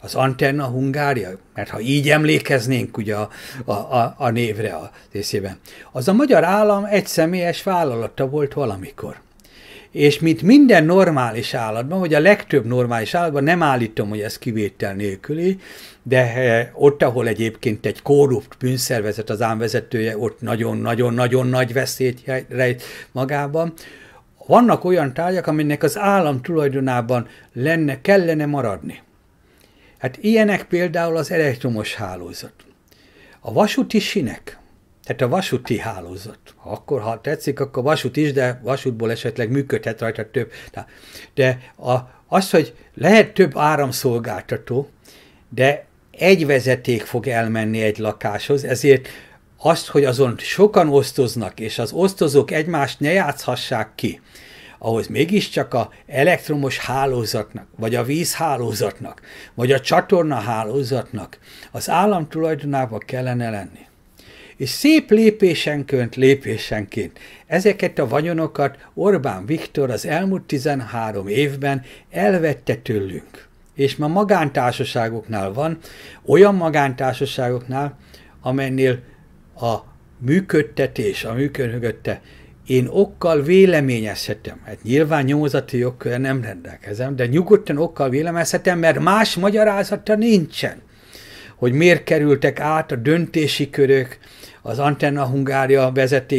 az Antenna Hungária, mert ha így emlékeznénk ugye a, a, a, a névre a részében. Az a magyar állam egy személyes vállalata volt valamikor. És mint minden normális állatban, vagy a legtöbb normális állatban, nem állítom, hogy ez kivétel nélküli, de eh, ott, ahol egyébként egy korrupt bűnszervezet az ámvezetője, ott nagyon-nagyon-nagyon nagy veszélyt rejt magában, vannak olyan tárgyak, aminek az állam tulajdonában lenne, kellene maradni. Hát ilyenek például az elektromos hálózat. A vasúti sinek, tehát a vasúti hálózat. Ha akkor, ha tetszik, akkor vasút is, de vasútból esetleg működhet rajta több. De a, az, hogy lehet több áramszolgáltató, de egy vezeték fog elmenni egy lakáshoz, ezért azt, hogy azon sokan osztoznak, és az osztozók egymást ne játszhassák ki, ahhoz mégiscsak a elektromos hálózatnak, vagy a vízhálózatnak, vagy a csatorna hálózatnak az állam tulajdonába kellene lenni. És szép lépésenként, lépésenként ezeket a vagyonokat Orbán Viktor az elmúlt 13 évben elvette tőlünk. És ma magántársaságoknál van, olyan magántársaságoknál, amennél a működtetés, a működögötte én okkal véleményezhetem. Hát nyilván nyomozati jogkörre nem rendelkezem, de nyugodtan okkal véleményezhetem, mert más magyarázata nincsen, hogy miért kerültek át a döntési körök, az Antenna Hungária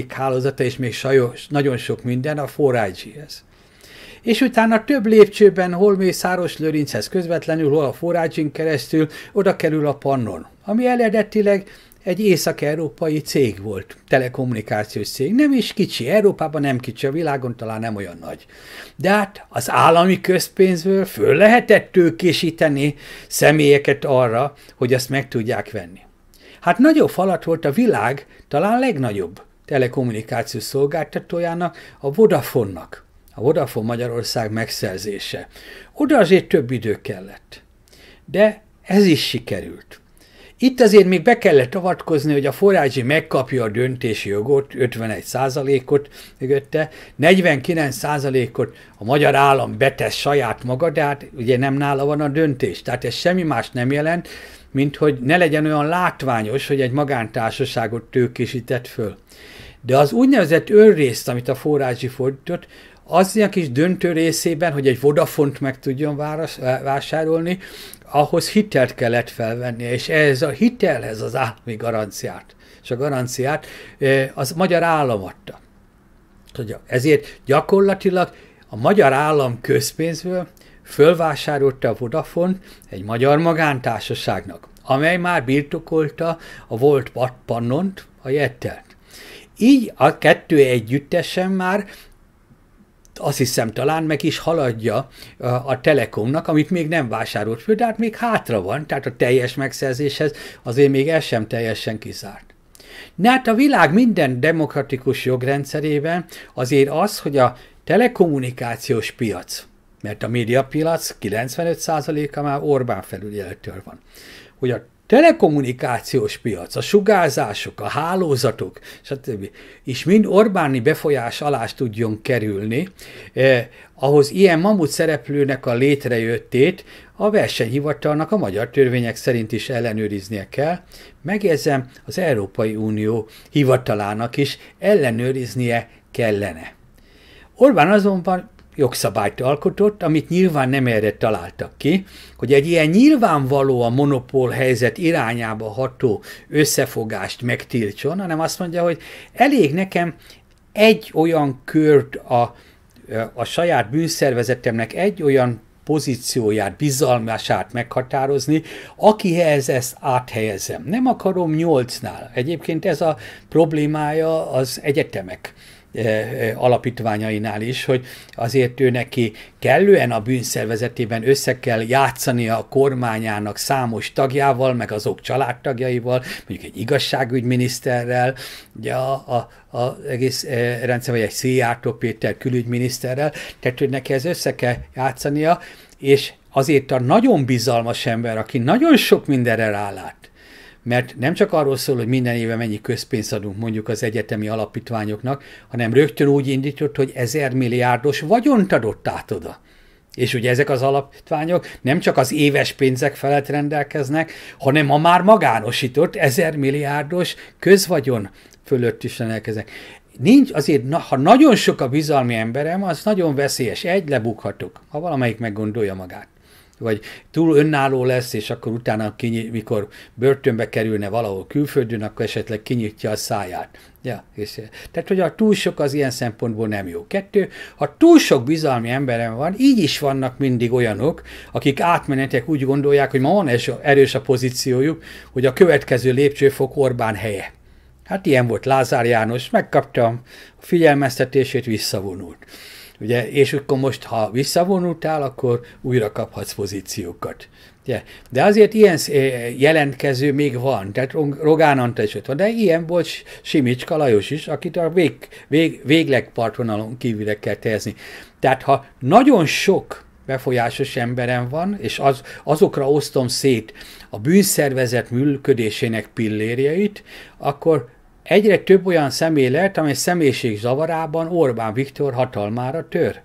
hálózata és még sajos, nagyon sok minden a hez És utána több lépcsőben, hol száros Lőrinchez közvetlenül, hol a forrágyzsin keresztül, oda kerül a pannon, ami eredetileg egy észak-európai cég volt, telekommunikációs cég. Nem is kicsi, Európában nem kicsi, a világon talán nem olyan nagy. De hát az állami közpénzből föl lehetett tőkésíteni személyeket arra, hogy azt meg tudják venni. Hát nagyobb falat volt a világ talán legnagyobb telekommunikációs szolgáltatójának, a Vodafonnak. A Vodafone Magyarország megszerzése. Oda azért több idő kellett. De ez is sikerült. Itt azért még be kellett avatkozni, hogy a forrázsi megkapja a döntési jogot, 51%-ot mögötte, 49%-ot a magyar állam betesz saját maga, de hát ugye nem nála van a döntés. Tehát ez semmi más nem jelent, mint hogy ne legyen olyan látványos, hogy egy magántársaságot tőkésített föl. De az úgynevezett önrészt, amit a forrázsi fordított, az ilyen kis döntő részében, hogy egy Vodafont meg tudjon város, vásárolni, ahhoz hitelt kellett felvennie, és ez a hitelhez az állami garanciát, és a garanciát az magyar állam adta. ezért gyakorlatilag a magyar állam közpénzből fölvásárolta a Vodafone egy magyar magántársaságnak, amely már birtokolta a volt Pannont, a Jettelt. Így a kettő együttesen már azt hiszem talán meg is haladja a Telekomnak, amit még nem vásárolt föl, de hát még hátra van, tehát a teljes megszerzéshez azért még ez sem teljesen kizárt. Na hát a világ minden demokratikus jogrendszerében azért az, hogy a telekommunikációs piac, mert a médiapiac 95%-a már Orbán felügyeletől van, hogy a telekommunikációs piac, a sugárzások, a hálózatok, stb. is mind Orbáni befolyás alá tudjon kerülni, eh, ahhoz ilyen mamut szereplőnek a létrejöttét a versenyhivatalnak a magyar törvények szerint is ellenőriznie kell, megjegyzem, az Európai Unió hivatalának is ellenőriznie kellene. Orbán azonban jogszabályt alkotott, amit nyilván nem erre találtak ki, hogy egy ilyen nyilvánvaló a monopól helyzet irányába ható összefogást megtiltson, hanem azt mondja, hogy elég nekem egy olyan kört a, a saját bűnszervezetemnek egy olyan pozícióját, bizalmását meghatározni, akihez ezt áthelyezem. Nem akarom nyolcnál. Egyébként ez a problémája az egyetemek alapítványainál is, hogy azért ő neki kellően a bűnszervezetében össze kell játszani a kormányának számos tagjával, meg azok családtagjaival, mondjuk egy igazságügyminiszterrel, ugye a, a, a egész rendszer, vagy egy Szijjártó Péter külügyminiszterrel, tehát hogy neki ez össze kell játszania, és azért a nagyon bizalmas ember, aki nagyon sok mindenre rálát, mert nem csak arról szól, hogy minden éve mennyi közpénzt adunk mondjuk az egyetemi alapítványoknak, hanem rögtön úgy indított, hogy ezer milliárdos vagyont adott át oda. És ugye ezek az alapítványok nem csak az éves pénzek felett rendelkeznek, hanem a már magánosított ezer milliárdos közvagyon fölött is rendelkeznek. Nincs azért, na, ha nagyon sok a bizalmi emberem, az nagyon veszélyes. Egy, lebukhatok, ha valamelyik meggondolja magát vagy túl önálló lesz, és akkor utána, kinyit, mikor börtönbe kerülne valahol külföldön, akkor esetleg kinyitja a száját. Ja, és, eh, tehát, hogy a túl sok az ilyen szempontból nem jó. Kettő, ha túl sok bizalmi emberem van, így is vannak mindig olyanok, akik átmenetek úgy gondolják, hogy ma van erős a pozíciójuk, hogy a következő lépcsőfok Orbán helye. Hát ilyen volt Lázár János, megkaptam a figyelmeztetését, visszavonult. Ugye, és akkor most, ha visszavonultál, akkor újra kaphatsz pozíciókat. Ugye? De azért ilyen eh, jelentkező még van, tehát Rogán Anta is ott van, de ilyen volt Simicska Lajos is, akit a vég, vég, végleg partvonalon kívülre kell tehezni. Tehát ha nagyon sok befolyásos emberem van, és az, azokra osztom szét a bűnszervezet működésének pillérjeit, akkor Egyre több olyan személy lett, amely személyiség zavarában Orbán Viktor hatalmára tör.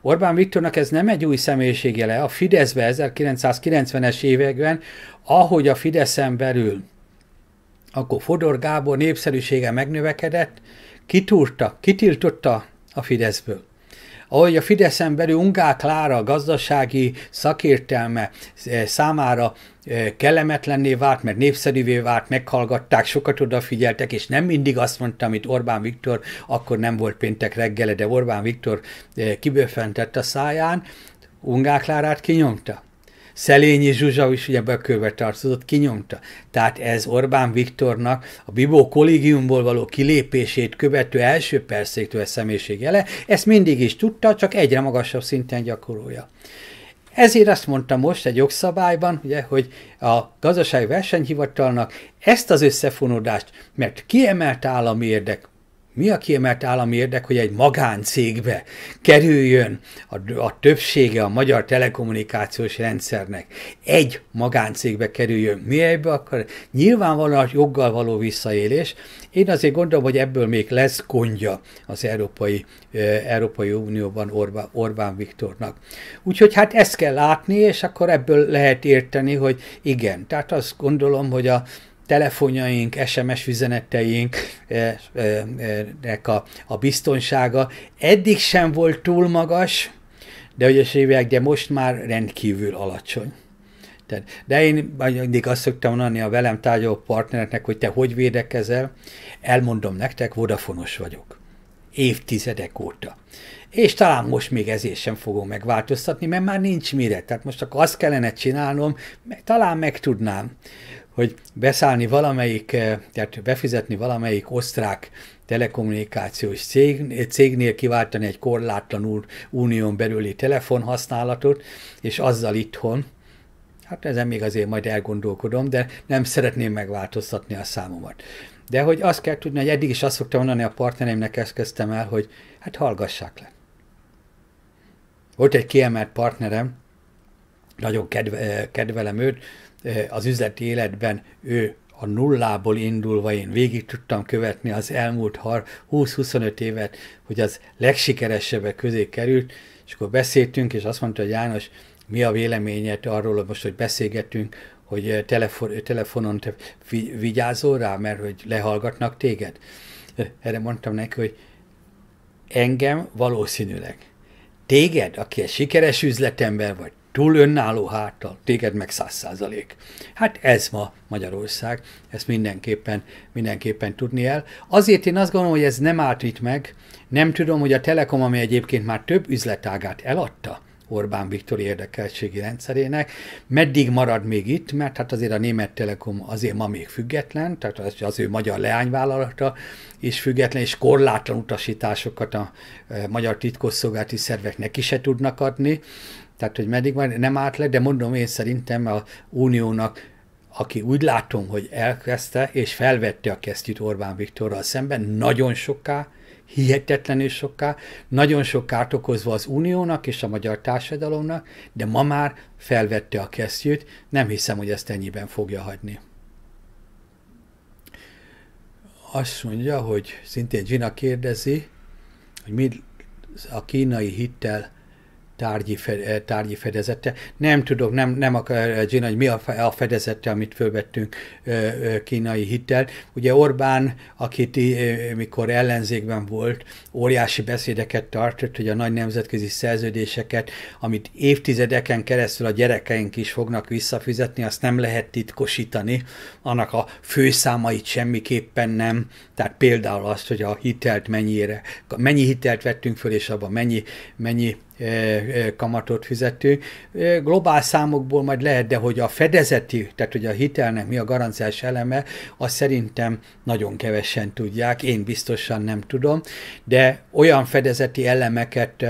Orbán Viktornak ez nem egy új személyiségjele. A Fideszbe 1990-es években, ahogy a Fideszen belül, akkor Fodor Gábor népszerűsége megnövekedett, kitúrta, kitiltotta a Fideszből ahogy a Fideszen belül Ungár Klára gazdasági szakértelme eh, számára eh, kellemetlenné vált, mert népszerűvé vált, meghallgatták, sokat odafigyeltek, és nem mindig azt mondta, amit Orbán Viktor, akkor nem volt péntek reggele, de Orbán Viktor eh, kiböfentett a száján, Ungár Klárát kinyomta. Szelényi Zsuzsa is ugye ebbe a körbe tartozott, kinyomta. Tehát ez Orbán Viktornak a Bibó kollégiumból való kilépését követő első perszéktől személyiség jele, ezt mindig is tudta, csak egyre magasabb szinten gyakorolja. Ezért azt mondta most egy jogszabályban, ugye, hogy a gazdasági versenyhivatalnak ezt az összefonódást, mert kiemelt állami érdek, mi a kiemelt állami érdek, hogy egy magáncégbe kerüljön a, a többsége a magyar telekommunikációs rendszernek? Egy magáncégbe kerüljön. Mi ebbe akar? Nyilvánvalóan joggal való visszaélés. Én azért gondolom, hogy ebből még lesz gondja az Európai, Európai Unióban Orbán, Orbán Viktornak. Úgyhogy hát ezt kell látni, és akkor ebből lehet érteni, hogy igen. Tehát azt gondolom, hogy a telefonjaink, SMS üzeneteink e, e, a, a biztonsága eddig sem volt túl magas, de hogy évek, de most már rendkívül alacsony. Tehát, de én mindig azt szoktam mondani a velem tárgyaló partnereknek, hogy te hogy védekezel, elmondom nektek, vodafonos vagyok. Évtizedek óta. És talán most még ezért sem fogom megváltoztatni, mert már nincs mire. Tehát most akkor azt kellene csinálnom, meg, talán meg tudnám hogy beszállni valamelyik, eh, tehát befizetni valamelyik osztrák telekommunikációs cég, cégnél kiváltani egy korlátlanul unión belüli telefonhasználatot, és azzal itthon, hát ezen még azért majd elgondolkodom, de nem szeretném megváltoztatni a számomat. De hogy azt kell tudni, hogy eddig is azt szoktam mondani a partnereimnek, ezt kezdtem el, hogy hát hallgassák le. Volt egy kiemelt partnerem, nagyon kedve, eh, kedvelem őt, Eh, az üzleti életben ő a nullából indulva én végig tudtam követni az elmúlt 20-25 évet, hogy az legsikeresebbek közé került, és akkor beszéltünk, és azt mondta, hogy János, mi a véleményed arról, hogy most, hogy beszélgetünk, hogy eh, telefon, eh, telefonon te vigyázol rá, mert hogy lehallgatnak téged? Erre mondtam neki, hogy engem valószínűleg. Téged, aki egy sikeres üzletember vagy, túl önálló háttal, téged meg száz százalék. Hát ez ma Magyarország, ezt mindenképpen, mindenképpen tudni el. Azért én azt gondolom, hogy ez nem állt itt meg, nem tudom, hogy a Telekom, ami egyébként már több üzletágát eladta, Orbán Viktor érdekeltségi rendszerének. Meddig marad még itt, mert hát azért a német telekom azért ma még független, tehát az, az ő magyar leányvállalata is független, és korlátlan utasításokat a e, magyar titkosszolgálati szervek neki se tudnak adni. Tehát, hogy meddig van, nem állt le, de mondom én szerintem a uniónak aki úgy látom, hogy elkezdte és felvette a kesztyűt Orbán Viktorral szemben, nagyon soká, hihetetlenül soká, nagyon sok kárt okozva az uniónak és a magyar társadalomnak, de ma már felvette a kesztyűt, nem hiszem, hogy ezt ennyiben fogja hagyni. Azt mondja, hogy szintén Gina kérdezi, hogy mi a kínai hittel tárgyi, fe, eh, tárgyi fedezete. Nem tudok, nem, nem akar eh, Gina, hogy mi a, a fedezete, amit fölvettünk eh, kínai hitelt Ugye Orbán, akit mikor ellenzékben volt, óriási beszédeket tartott, hogy a nagy nemzetközi szerződéseket, amit évtizedeken keresztül a gyerekeink is fognak visszafizetni, azt nem lehet titkosítani, annak a főszámait semmiképpen nem, tehát például azt, hogy a hitelt mennyire, mennyi hitelt vettünk föl, és abban mennyi, mennyi kamatot fizető Globál számokból majd lehet, de hogy a fedezeti, tehát hogy a hitelnek mi a garanciás eleme, azt szerintem nagyon kevesen tudják, én biztosan nem tudom, de olyan fedezeti elemeket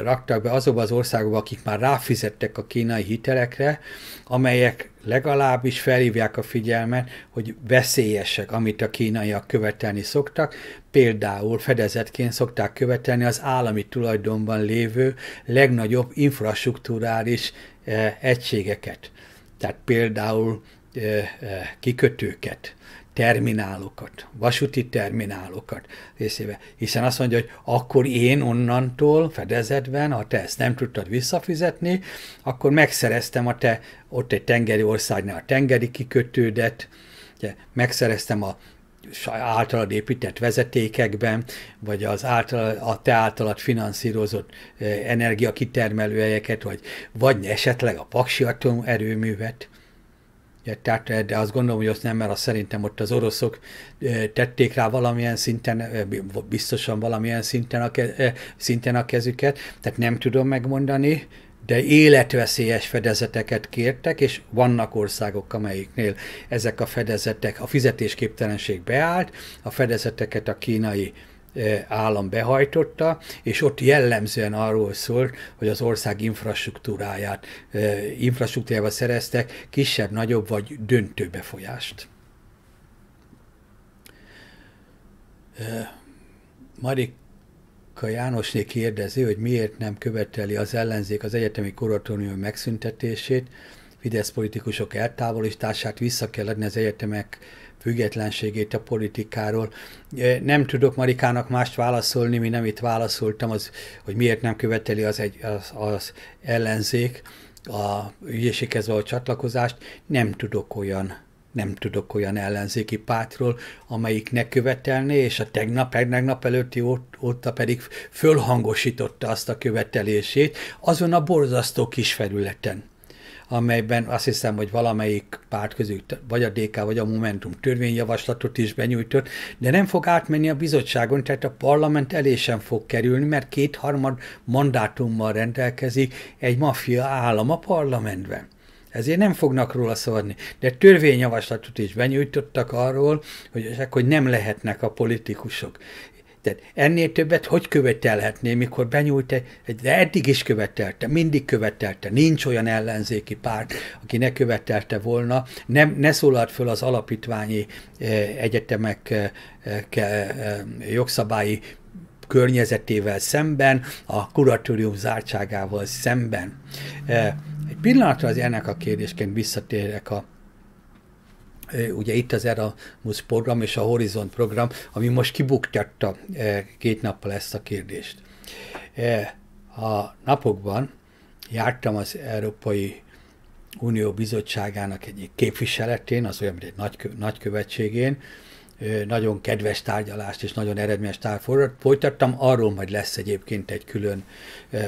raktak be azokba az országokba, akik már ráfizettek a kínai hitelekre, amelyek legalábbis felhívják a figyelmet, hogy veszélyesek, amit a kínaiak követelni szoktak. Például fedezetként szokták követelni az állami tulajdonban lévő legnagyobb infrastruktúrális eh, egységeket. Tehát például eh, eh, kikötőket, terminálokat, vasúti terminálokat részébe. Hiszen azt mondja, hogy akkor én onnantól fedezetben, ha te ezt nem tudtad visszafizetni, akkor megszereztem a te, ott egy tengeri országnál a tengeri kikötődet, ugye, megszereztem a általad épített vezetékekben, vagy az által, a te általad finanszírozott eh, energiakitermelőhelyeket, vagy, vagy esetleg a paksi atomerőművet tehát, de azt gondolom, hogy azt nem, mert azt szerintem ott az oroszok eh, tették rá valamilyen szinten, eh, biztosan valamilyen szinten a, kez, eh, szinten a kezüket, tehát nem tudom megmondani, de életveszélyes fedezeteket kértek, és vannak országok, amelyiknél ezek a fedezetek, a fizetésképtelenség beállt, a fedezeteket a kínai állam behajtotta, és ott jellemzően arról szólt, hogy az ország infrastruktúráját, infrastruktúrájába szereztek kisebb-nagyobb vagy döntő befolyást. Marika Jánosné kérdezi, hogy miért nem követeli az ellenzék az egyetemi kuratórium megszüntetését, Fidesz politikusok eltávolítását, vissza kell adni az egyetemek függetlenségét a politikáról. Nem tudok Marikának mást válaszolni, mi nem itt válaszoltam, az, hogy miért nem követeli az, egy, az, az ellenzék a ügyészséghez való csatlakozást. Nem tudok olyan nem tudok olyan ellenzéki pártról, amelyik ne követelné, és a tegnap, tegnap előtti óta pedig fölhangosította azt a követelését azon a borzasztó kis felületen amelyben azt hiszem, hogy valamelyik párt közül, vagy a DK, vagy a Momentum törvényjavaslatot is benyújtott, de nem fog átmenni a bizottságon, tehát a parlament elé sem fog kerülni, mert kétharmad mandátummal rendelkezik egy maffia állam a parlamentben. Ezért nem fognak róla szavazni. De törvényjavaslatot is benyújtottak arról, hogy, hogy nem lehetnek a politikusok. Tehát ennél többet hogy követelhetné, mikor benyújt egy, de eddig is követelte, mindig követelte, nincs olyan ellenzéki párt, aki ne követelte volna, nem, ne szólalt föl az alapítványi eh, egyetemek eh, eh, jogszabályi környezetével szemben, a kuratórium zártságával szemben. Egy pillanatra az ennek a kérdésként visszatérek a ugye itt az Erasmus program és a Horizon program, ami most kibuktatta két nappal ezt a kérdést. A napokban jártam az Európai Unió Bizottságának egyik képviseletén, az olyan, mint egy nagykö, nagykövetségén, nagyon kedves tárgyalást és nagyon eredményes tárgyalást folytattam, arról majd lesz egyébként egy külön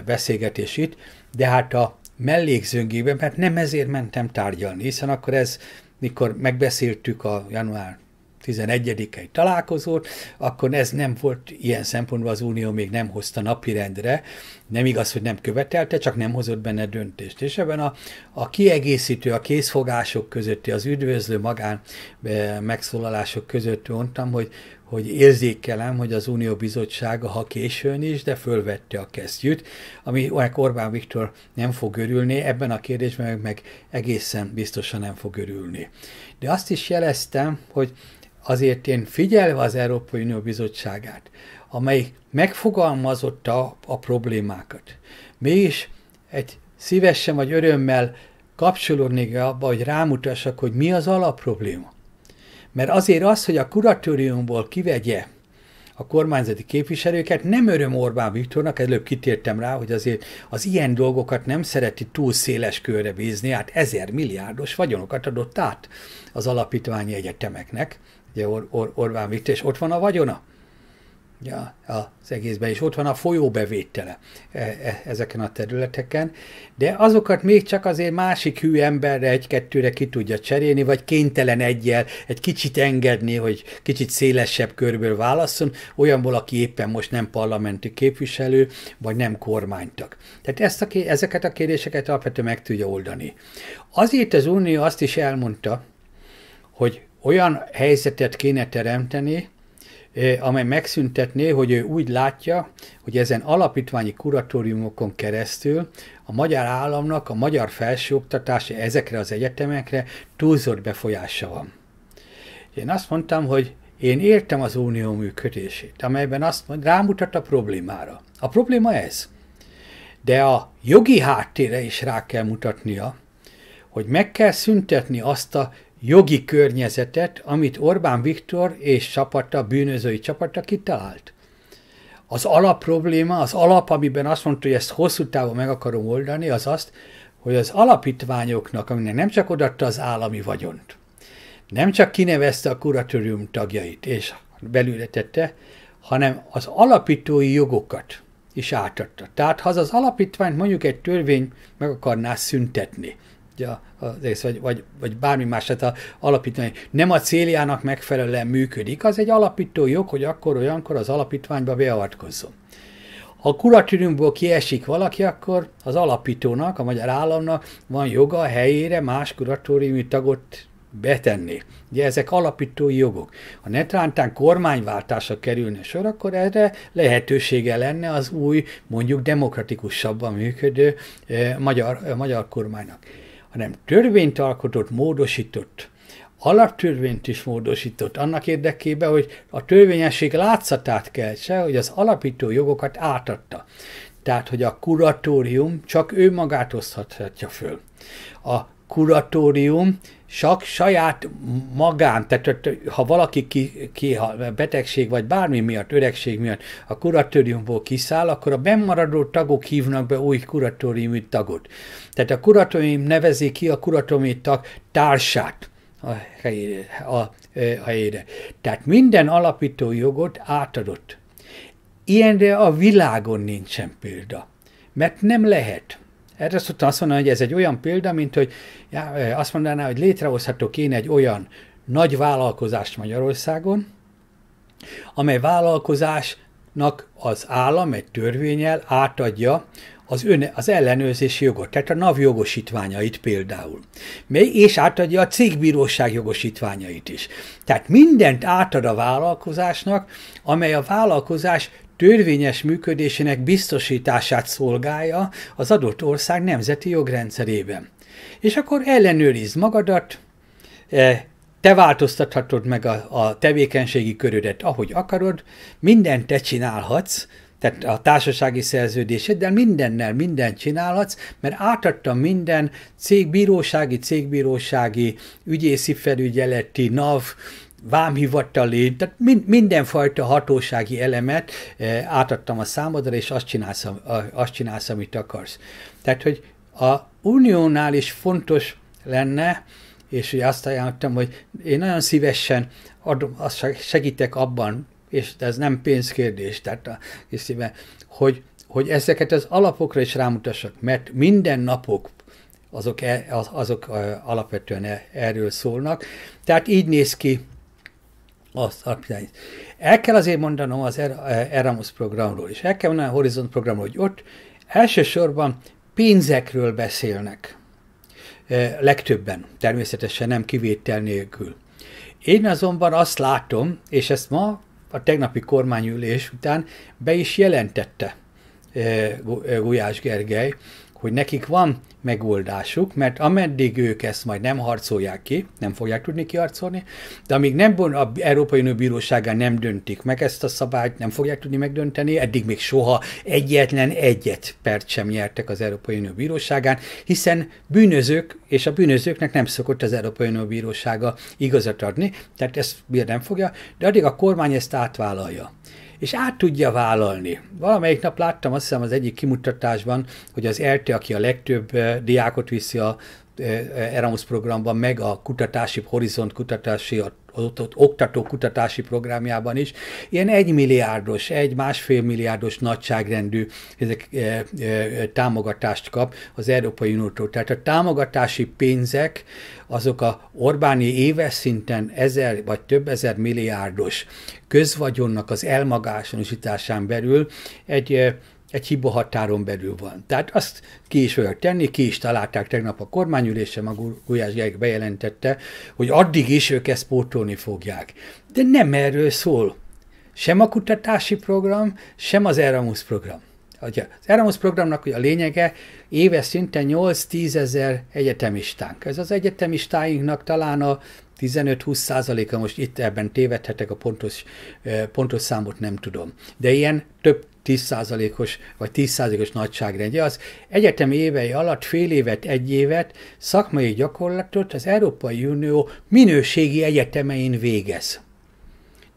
beszélgetés itt, de hát a mellékzöngében, mert nem ezért mentem tárgyalni, hiszen akkor ez mikor megbeszéltük a január 11-i találkozót, akkor ez nem volt ilyen szempontból az Unió még nem hozta napirendre, nem igaz, hogy nem követelte, csak nem hozott benne döntést. És ebben a, a kiegészítő, a készfogások közötti, az üdvözlő magán eh, megszólalások között mondtam, hogy, hogy érzékelem, hogy az Unió Bizottsága, ha későn is, de fölvette a kesztyűt, ami Orbán Viktor nem fog örülni, ebben a kérdésben meg, meg egészen biztosan nem fog örülni. De azt is jeleztem, hogy azért én figyelve az Európai Unió Bizottságát, amelyik megfogalmazotta a problémákat, mégis egy szívesen vagy örömmel kapcsolódnék abba, hogy rámutassak, hogy mi az alapprobléma. Mert azért az, hogy a kuratóriumból kivegye a kormányzati képviselőket, nem öröm Orbán Viktornak, előbb kitértem rá, hogy azért az ilyen dolgokat nem szereti túl széles körre bízni, hát ezer milliárdos vagyonokat adott át az alapítványi egyetemeknek, ugye Or- Or- Orbán Viktor, és ott van a vagyona ja, az egészben, és ott van a folyóbevétele e, e, ezeken a területeken, de azokat még csak azért másik hű emberre egy-kettőre ki tudja cserélni, vagy kénytelen egyel egy kicsit engedni, hogy kicsit szélesebb körből válasszon, olyanból, aki éppen most nem parlamenti képviselő, vagy nem kormánytak. Tehát ezt a, ezeket a kérdéseket alapvetően meg tudja oldani. Azért az Unió azt is elmondta, hogy olyan helyzetet kéne teremteni, amely megszüntetné, hogy ő úgy látja, hogy ezen alapítványi kuratóriumokon keresztül a magyar államnak a magyar felsőoktatása ezekre az egyetemekre túlzott befolyása van. Én azt mondtam, hogy én értem az unió működését, amelyben azt mond, rámutat a problémára. A probléma ez. De a jogi háttérre is rá kell mutatnia, hogy meg kell szüntetni azt a jogi környezetet, amit Orbán Viktor és csapata, bűnözői csapata kitalált. Az alapprobléma, az alap, amiben azt mondta, hogy ezt hosszú távon meg akarom oldani, az azt, hogy az alapítványoknak, aminek nem csak odatta az állami vagyont, nem csak kinevezte a kuratórium tagjait és belületette, hanem az alapítói jogokat is átadta. Tehát ha az alapítványt mondjuk egy törvény meg akarná szüntetni, az rész, vagy, vagy, vagy bármi más, tehát a alapítvány nem a céljának megfelelően működik, az egy alapító jog, hogy akkor olyankor az alapítványba beavatkozzon. Ha kuratűrünkből kiesik valaki, akkor az alapítónak, a magyar államnak van joga a helyére más kuratóriumi tagot betenni. Ugye ezek alapítói jogok. Ha netrántán kormányváltásra kerülne sor, akkor erre lehetősége lenne az új, mondjuk demokratikusabban működő eh, magyar, eh, magyar kormánynak hanem törvényt alkotott, módosított. Alaptörvényt is módosított annak érdekében, hogy a törvényesség látszatát keltse, hogy az alapító jogokat átadta. Tehát, hogy a kuratórium csak ő magát oszthatja föl. A kuratórium csak saját magán, tehát ha valaki ki, ki ha betegség vagy bármi miatt, öregség miatt a kuratóriumból kiszáll, akkor a bennmaradó tagok hívnak be új kuratóriumi tagot. Tehát a kuratórium nevezi ki a kuratóriumi tag társát a helyére, a, a helyére. Tehát minden alapító jogot átadott. Ilyenre a világon nincsen példa, mert nem lehet. Erre szoktam azt mondani, hogy ez egy olyan példa, mint hogy já, azt mondaná, hogy létrehozható kéne egy olyan nagy vállalkozást Magyarországon, amely vállalkozásnak az állam egy törvényel átadja az, ön, az ellenőrzési jogot, tehát a NAV jogosítványait például, és átadja a cégbíróság jogosítványait is. Tehát mindent átad a vállalkozásnak, amely a vállalkozás törvényes működésének biztosítását szolgálja az adott ország nemzeti jogrendszerében. És akkor ellenőrizd magadat, e, te változtathatod meg a, a tevékenységi körödet, ahogy akarod, mindent te csinálhatsz, tehát a társasági szerződéseddel mindennel mindent csinálhatsz, mert átadtam minden cégbírósági, cégbírósági, ügyészi felügyeleti, NAV, vámhivatali, tehát mind, mindenfajta hatósági elemet eh, átadtam a számodra, és azt csinálsz, azt csinálsz, amit akarsz. Tehát, hogy a uniónál is fontos lenne, és ugye azt ajánlottam, hogy én nagyon szívesen adom, azt segítek abban, és ez nem pénzkérdés, tehát a, hogy, hogy ezeket az alapokra is rámutassak, mert minden napok azok, e-, azok alapvetően e-, erről szólnak. Tehát így néz ki azt alapítani. El kell azért mondanom az er- Erasmus programról, és el kell mondanom a Horizont programról, hogy ott elsősorban pénzekről beszélnek. Legtöbben, természetesen nem kivétel nélkül. Én azonban azt látom, és ezt ma a tegnapi kormányülés után be is jelentette Gulyás Gergely, hogy nekik van megoldásuk, mert ameddig ők ezt majd nem harcolják ki, nem fogják tudni kiharcolni, de amíg nem a Európai Unió Bíróságán nem döntik meg ezt a szabályt, nem fogják tudni megdönteni, eddig még soha egyetlen egyet perc sem nyertek az Európai Unió Bíróságán, hiszen bűnözők, és a bűnözőknek nem szokott az Európai Unió Bírósága igazat adni, tehát ezt miért nem fogja, de addig a kormány ezt átvállalja és át tudja vállalni. Valamelyik nap láttam, azt hiszem az egyik kimutatásban, hogy az ERTE, aki a legtöbb eh, diákot viszi a eh, eh, Erasmus programban, meg a kutatási horizont kutatási, a az ott oktató kutatási programjában is, ilyen egy milliárdos, egy másfél milliárdos nagyságrendű ezek, e, e, támogatást kap az Európai Uniótól. Tehát a támogatási pénzek azok a Orbáni éves szinten ezer vagy több ezer milliárdos közvagyonnak az elmagásonosításán belül egy e, egy hiba határon belül van. Tehát azt ki is fogják tenni, ki is találták tegnap a kormányülése, a Gulyás Gyerek bejelentette, hogy addig is ők ezt pótolni fogják. De nem erről szól. Sem a kutatási program, sem az Erasmus program. Az Erasmus programnak a lényege éves szinte 8-10 ezer egyetemistánk. Ez az egyetemistáinknak talán a 15-20 százaléka, most itt ebben tévedhetek, a pontos, eh, pontos számot nem tudom. De ilyen több 10%-os vagy 10%-os nagyságrendje, az egyetemi évei alatt fél évet, egy évet szakmai gyakorlatot az Európai Unió minőségi egyetemein végez.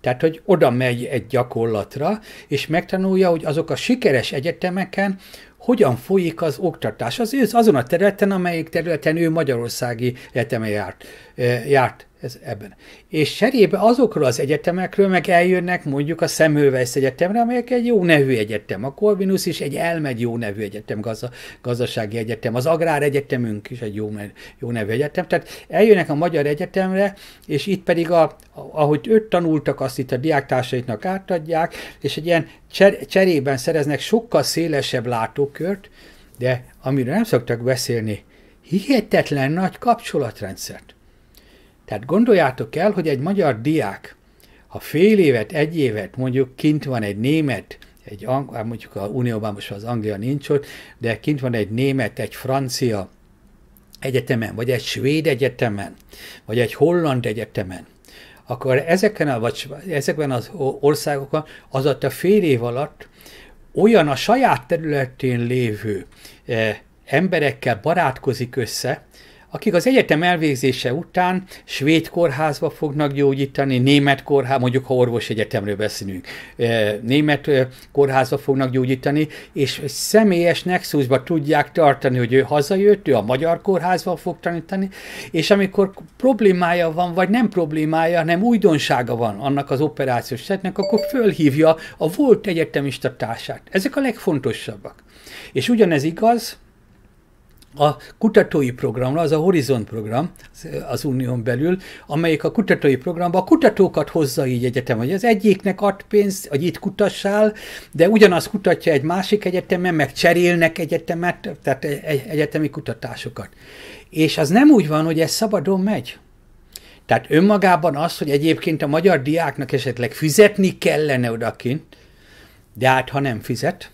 Tehát, hogy oda megy egy gyakorlatra, és megtanulja, hogy azok a sikeres egyetemeken hogyan folyik az oktatás. Az, azon a területen, amelyik területen ő magyarországi egyeteme járt. Eh, járt ez ebben. És serébe azokról az egyetemekről meg eljönnek mondjuk a Szemülvesz Egyetemre, amelyek egy jó nevű egyetem. A Corvinus is egy elmegy jó nevű egyetem, gaz- gazdasági egyetem. Az Agrár Egyetemünk is egy jó, jó nevű egyetem. Tehát eljönnek a Magyar Egyetemre, és itt pedig, a, ahogy őt tanultak, azt itt a diáktársaiknak átadják, és egy ilyen cser, cserében szereznek sokkal szélesebb látókört, de amiről nem szoktak beszélni, hihetetlen nagy kapcsolatrendszert tehát gondoljátok el, hogy egy magyar diák, ha fél évet, egy évet mondjuk kint van egy német, egy angol, hát mondjuk a Unióban most az Anglia nincs ott, de kint van egy német, egy francia egyetemen, vagy egy svéd egyetemen, vagy egy holland egyetemen, akkor ezeken a, vagy ezekben az országokon az a fél év alatt olyan a saját területén lévő eh, emberekkel barátkozik össze, akik az egyetem elvégzése után svéd kórházba fognak gyógyítani, német kórház, mondjuk ha orvos egyetemről beszélünk, eh, német eh, kórházba fognak gyógyítani, és személyes nexusba tudják tartani, hogy ő hazajött, ő a magyar kórházba fog tanítani, és amikor problémája van, vagy nem problémája, hanem újdonsága van annak az operációs setnek, akkor fölhívja a volt egyetemista társát. Ezek a legfontosabbak. És ugyanez igaz, a kutatói programra, az a Horizon program az unión belül, amelyik a kutatói programba a kutatókat hozza így egyetem, hogy az egyiknek ad pénzt, hogy itt kutassál, de ugyanaz kutatja egy másik egyetemen, meg cserélnek egyetemet, tehát e, e, egyetemi kutatásokat. És az nem úgy van, hogy ez szabadon megy. Tehát önmagában az, hogy egyébként a magyar diáknak esetleg fizetni kellene odakint, de hát ha nem fizet,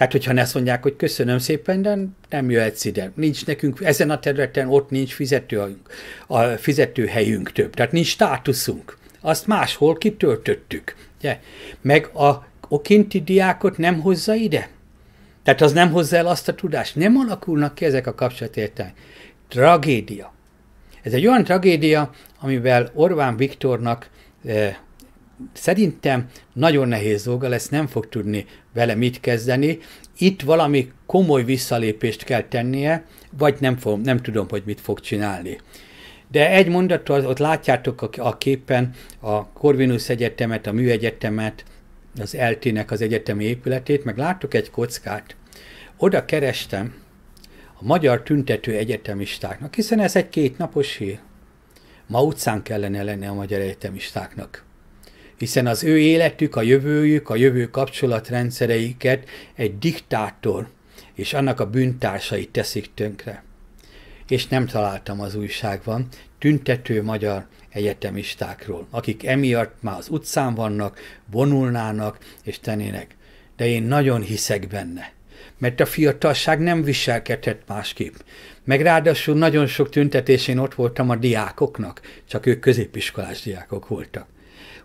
tehát, hogyha ne mondják, hogy köszönöm szépen, de nem jöhetsz ide. Nincs nekünk, ezen a területen ott nincs fizető a fizetőhelyünk több. Tehát nincs státuszunk. Azt máshol kitöltöttük. Ugye? Meg a okinti diákot nem hozza ide. Tehát az nem hozza el azt a tudást. Nem alakulnak ki ezek a kapcsolatértelmek. Tragédia. Ez egy olyan tragédia, amivel Orbán Viktornak eh, szerintem nagyon nehéz dolga lesz, nem fog tudni vele mit kezdeni. Itt valami komoly visszalépést kell tennie, vagy nem, fog, nem tudom, hogy mit fog csinálni. De egy mondat, ott látjátok a, képen a Corvinus Egyetemet, a Műegyetemet, az LT-nek az egyetemi épületét, meg láttuk egy kockát. Oda kerestem a magyar tüntető egyetemistáknak, hiszen ez egy kétnapos hír. Ma utcán kellene lenni a magyar egyetemistáknak hiszen az ő életük, a jövőjük, a jövő kapcsolatrendszereiket egy diktátor és annak a bűntársai teszik tönkre. És nem találtam az újságban tüntető magyar egyetemistákról, akik emiatt már az utcán vannak, vonulnának és tenének. De én nagyon hiszek benne, mert a fiatalság nem viselkedhet másképp. Meg ráadásul nagyon sok tüntetésén ott voltam a diákoknak, csak ők középiskolás diákok voltak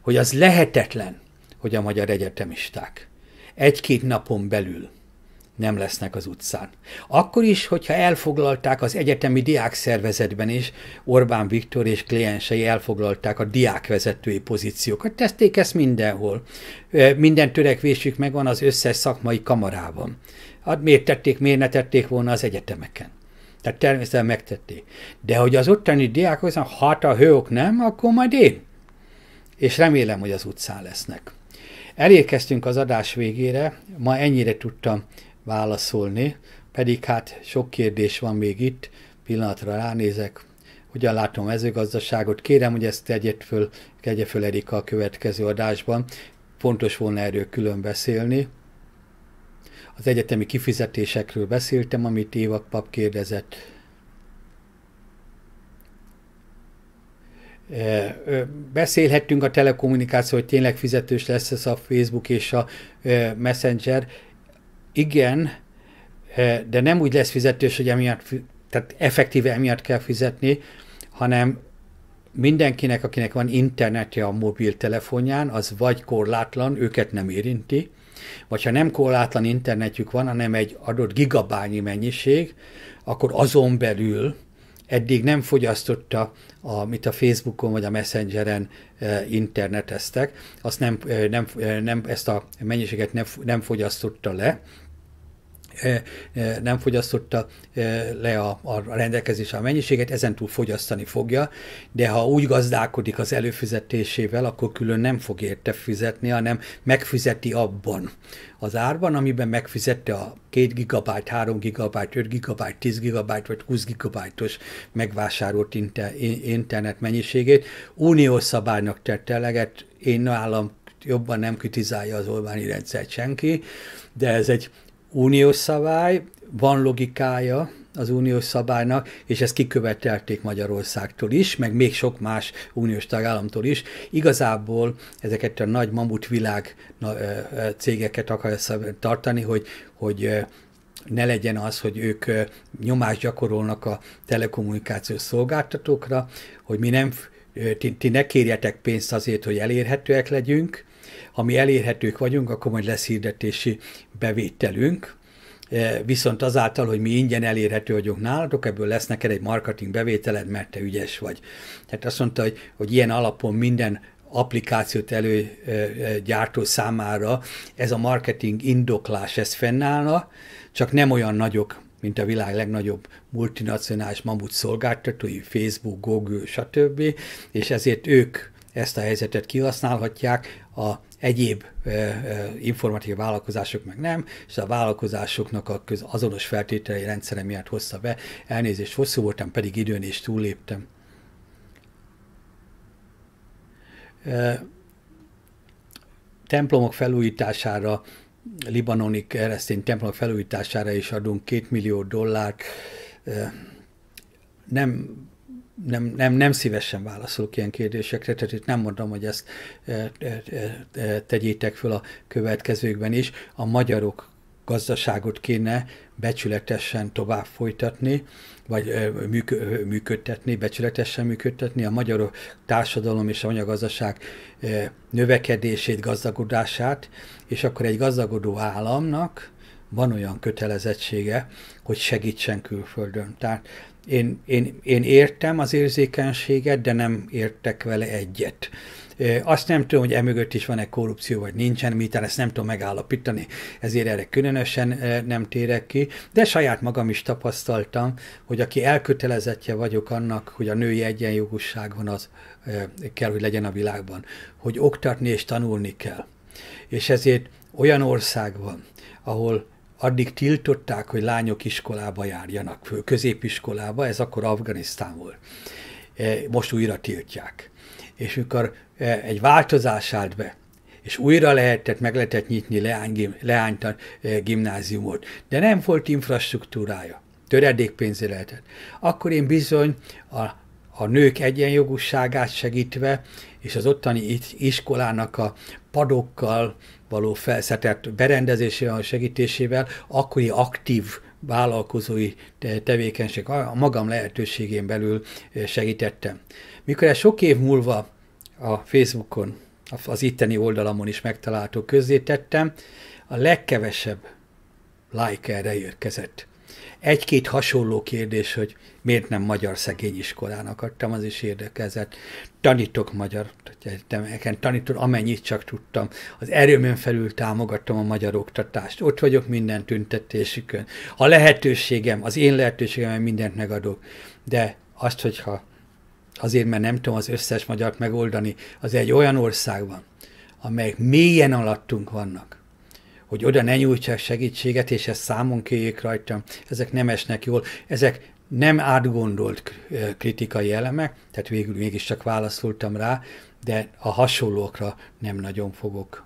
hogy az lehetetlen, hogy a magyar egyetemisták egy-két napon belül nem lesznek az utcán. Akkor is, hogyha elfoglalták az egyetemi diákszervezetben is, Orbán Viktor és kliensei elfoglalták a diákvezetői pozíciókat. Tették ezt mindenhol. Minden törekvésük megvan az összes szakmai kamarában. Hát miért tették, miért ne tették volna az egyetemeken? Tehát természetesen megtették. De hogy az ottani diákok, hát a hők nem, akkor majd én és remélem, hogy az utcán lesznek. Elérkeztünk az adás végére, ma ennyire tudtam válaszolni, pedig hát sok kérdés van még itt, pillanatra ránézek, hogyan látom a mezőgazdaságot, kérem, hogy ezt tegyet föl, tegye föl Erika a következő adásban, fontos volna erről külön beszélni. Az egyetemi kifizetésekről beszéltem, amit Éva pap kérdezett, Beszélhettünk a telekommunikáció, hogy tényleg fizetős lesz ez a Facebook és a Messenger. Igen, de nem úgy lesz fizetős, hogy emiatt, tehát effektíve emiatt kell fizetni, hanem mindenkinek, akinek van internetje a mobiltelefonján, az vagy korlátlan, őket nem érinti, vagy ha nem korlátlan internetjük van, hanem egy adott gigabányi mennyiség, akkor azon belül eddig nem fogyasztotta, amit a Facebookon vagy a Messengeren e, interneteztek, azt nem, e, nem, e, nem, ezt a mennyiséget nem, nem fogyasztotta le, Eh, eh, nem fogyasztotta eh, le a, a rendelkezésre a mennyiséget, ezentúl fogyasztani fogja, de ha úgy gazdálkodik az előfizetésével, akkor külön nem fog érte fizetni, hanem megfizeti abban az árban, amiben megfizette a 2 GB, 3 GB, 5 GB, 10 GB vagy 20 GB-os megvásárolt internet mennyiségét. Uniós szabálynak tett eleget, én nálam jobban nem kritizálja az Orbáni rendszert senki, de ez egy uniós szabály, van logikája az uniós szabálynak, és ezt kikövetelték Magyarországtól is, meg még sok más uniós tagállamtól is. Igazából ezeket a nagy mamut világ cégeket akarja tartani, hogy, hogy ne legyen az, hogy ők nyomást gyakorolnak a telekommunikációs szolgáltatókra, hogy mi nem, ti, ti ne kérjetek pénzt azért, hogy elérhetőek legyünk, ha mi elérhetők vagyunk, akkor majd lesz hirdetési bevételünk, eh, viszont azáltal, hogy mi ingyen elérhető vagyunk nálatok, ebből lesz neked egy marketing bevételed, mert te ügyes vagy. Tehát azt mondta, hogy, hogy ilyen alapon minden applikációt előgyártó eh, eh, számára ez a marketing indoklás, ez fennállna, csak nem olyan nagyok, mint a világ legnagyobb multinacionális mamut szolgáltatói, Facebook, Google, stb., és ezért ők ezt a helyzetet kihasználhatják, a egyéb informatív vállalkozások meg nem, és a vállalkozásoknak a köz azonos feltételei rendszere miatt hozta be. Elnézést, hosszú voltam, pedig időn is túlléptem. Templomok felújítására, libanoni keresztény templomok felújítására is adunk két millió dollárt. Nem nem, nem, nem szívesen válaszolok ilyen kérdésekre, tehát itt nem mondom, hogy ezt e, e, e, tegyétek föl a következőkben is. A magyarok gazdaságot kéne becsületesen tovább folytatni, vagy működtetni, becsületesen működtetni a magyar társadalom és a magyar gazdaság növekedését, gazdagodását, és akkor egy gazdagodó államnak van olyan kötelezettsége, hogy segítsen külföldön. Tehát én, én, én értem az érzékenységet, de nem értek vele egyet. Azt nem tudom, hogy emögött is van-e korrupció, vagy nincsen, miután ezt nem tudom megállapítani, ezért erre különösen nem térek ki, de saját magam is tapasztaltam, hogy aki elkötelezettje vagyok annak, hogy a női van, az kell, hogy legyen a világban, hogy oktatni és tanulni kell. És ezért olyan ország van, ahol addig tiltották, hogy lányok iskolába járjanak, középiskolába, ez akkor Afganisztán volt. E, most újra tiltják. És mikor e, egy változás állt be, és újra lehetett, meg lehetett nyitni leány, leánytan e, gimnáziumot, de nem volt infrastruktúrája, töredékpénzre lehetett. Akkor én bizony a, a nők egyenjogúságát segítve, és az ottani iskolának a padokkal, való felszetett berendezésével, segítésével, akkori aktív vállalkozói tevékenység a magam lehetőségén belül segítettem. Mikor ez sok év múlva a Facebookon, az itteni oldalamon is megtalálható közzétettem, a legkevesebb like erre érkezett. Egy-két hasonló kérdés, hogy miért nem magyar szegény szegényiskolán akartam, az is érdekezett. Tanítok magyar egyetemeken, tanítom amennyit csak tudtam. Az erőmön felül támogattam a magyar oktatást. Ott vagyok minden tüntetésükön. A lehetőségem, az én lehetőségem, mindent megadok. De azt, hogyha azért, mert nem tudom az összes magyart megoldani, az egy olyan országban, amelyek mélyen alattunk vannak, hogy oda ne nyújtsák segítséget, és ezt számon kérjék rajtam. Ezek nem esnek jól. Ezek nem átgondolt kritikai elemek, tehát végül mégiscsak válaszoltam rá, de a hasonlókra nem nagyon fogok.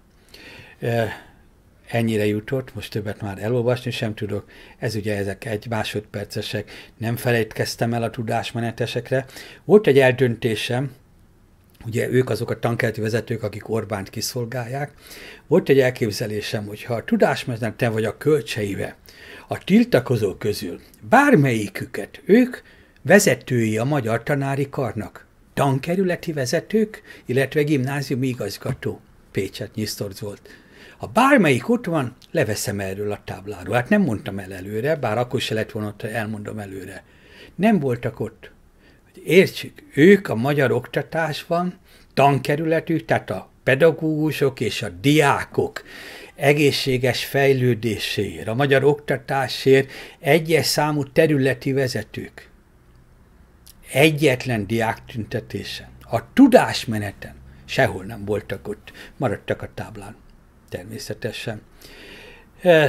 Ennyire jutott, most többet már elolvasni sem tudok, ez ugye ezek egy másodpercesek, nem felejtkeztem el a tudásmenetesekre. Volt egy eldöntésem, ugye ők azok a tankeleti vezetők, akik Orbánt kiszolgálják. Volt egy elképzelésem, hogy ha a tudásmeznek te vagy a kölcseive, a tiltakozók közül bármelyiküket ők vezetői a magyar tanári karnak, tankerületi vezetők, illetve gimnáziumi igazgató, Pécset Nyisztorz volt. Ha bármelyik ott van, leveszem erről a tábláról. Hát nem mondtam el előre, bár akkor se lett volna, ha elmondom előre. Nem voltak ott. Értsük, ők a magyar oktatásban, tankerületük, tehát a pedagógusok és a diákok egészséges fejlődéséért, a magyar oktatásért egyes számú területi vezetők. Egyetlen diák tüntetésen, a tudásmeneten sehol nem voltak ott, maradtak a táblán természetesen.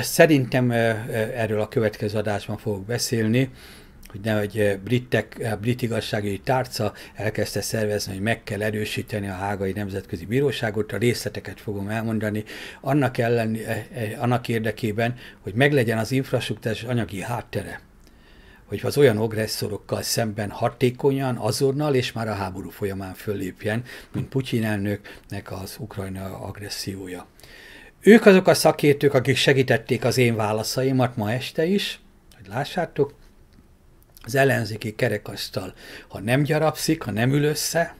Szerintem erről a következő adásban fogok beszélni hogy hogy eh, britek, a eh, brit igazságügyi tárca elkezdte szervezni, hogy meg kell erősíteni a hágai nemzetközi bíróságot, a részleteket fogom elmondani, annak, ellen, eh, annak érdekében, hogy meglegyen az infrastruktúrás anyagi háttere hogy az olyan agresszorokkal szemben hatékonyan, azonnal és már a háború folyamán fölépjen, mint Putyin elnöknek az Ukrajna agressziója. Ők azok a szakértők, akik segítették az én válaszaimat ma este is, hogy lássátok, az ellenzéki kerekasztal, ha nem gyarapszik, ha nem ül össze,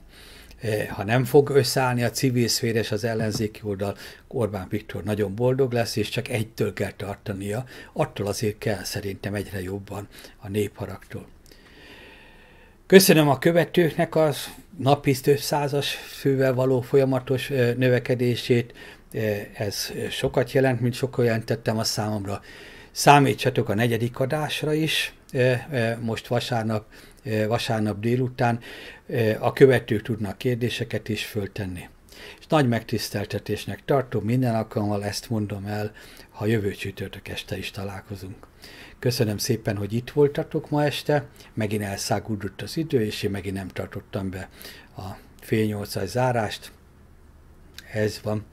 eh, ha nem fog összeállni a civil szfér és az ellenzéki oldal, Orbán Viktor nagyon boldog lesz, és csak egytől kell tartania, attól azért kell szerintem egyre jobban a népharaktól. Köszönöm a követőknek az napi több százas fővel való folyamatos eh, növekedését, eh, ez sokat jelent, mint sok olyan tettem a számomra. Számítsatok a negyedik adásra is, E, e, most vasárnap, e, vasárnap délután a követők tudnak kérdéseket is föltenni. És nagy megtiszteltetésnek tartom, minden alkalommal ezt mondom el, ha jövő csütörtök este is találkozunk. Köszönöm szépen, hogy itt voltatok ma este, megint elszágúdott az idő, és én megint nem tartottam be a fél nyolcas zárást. Ez van.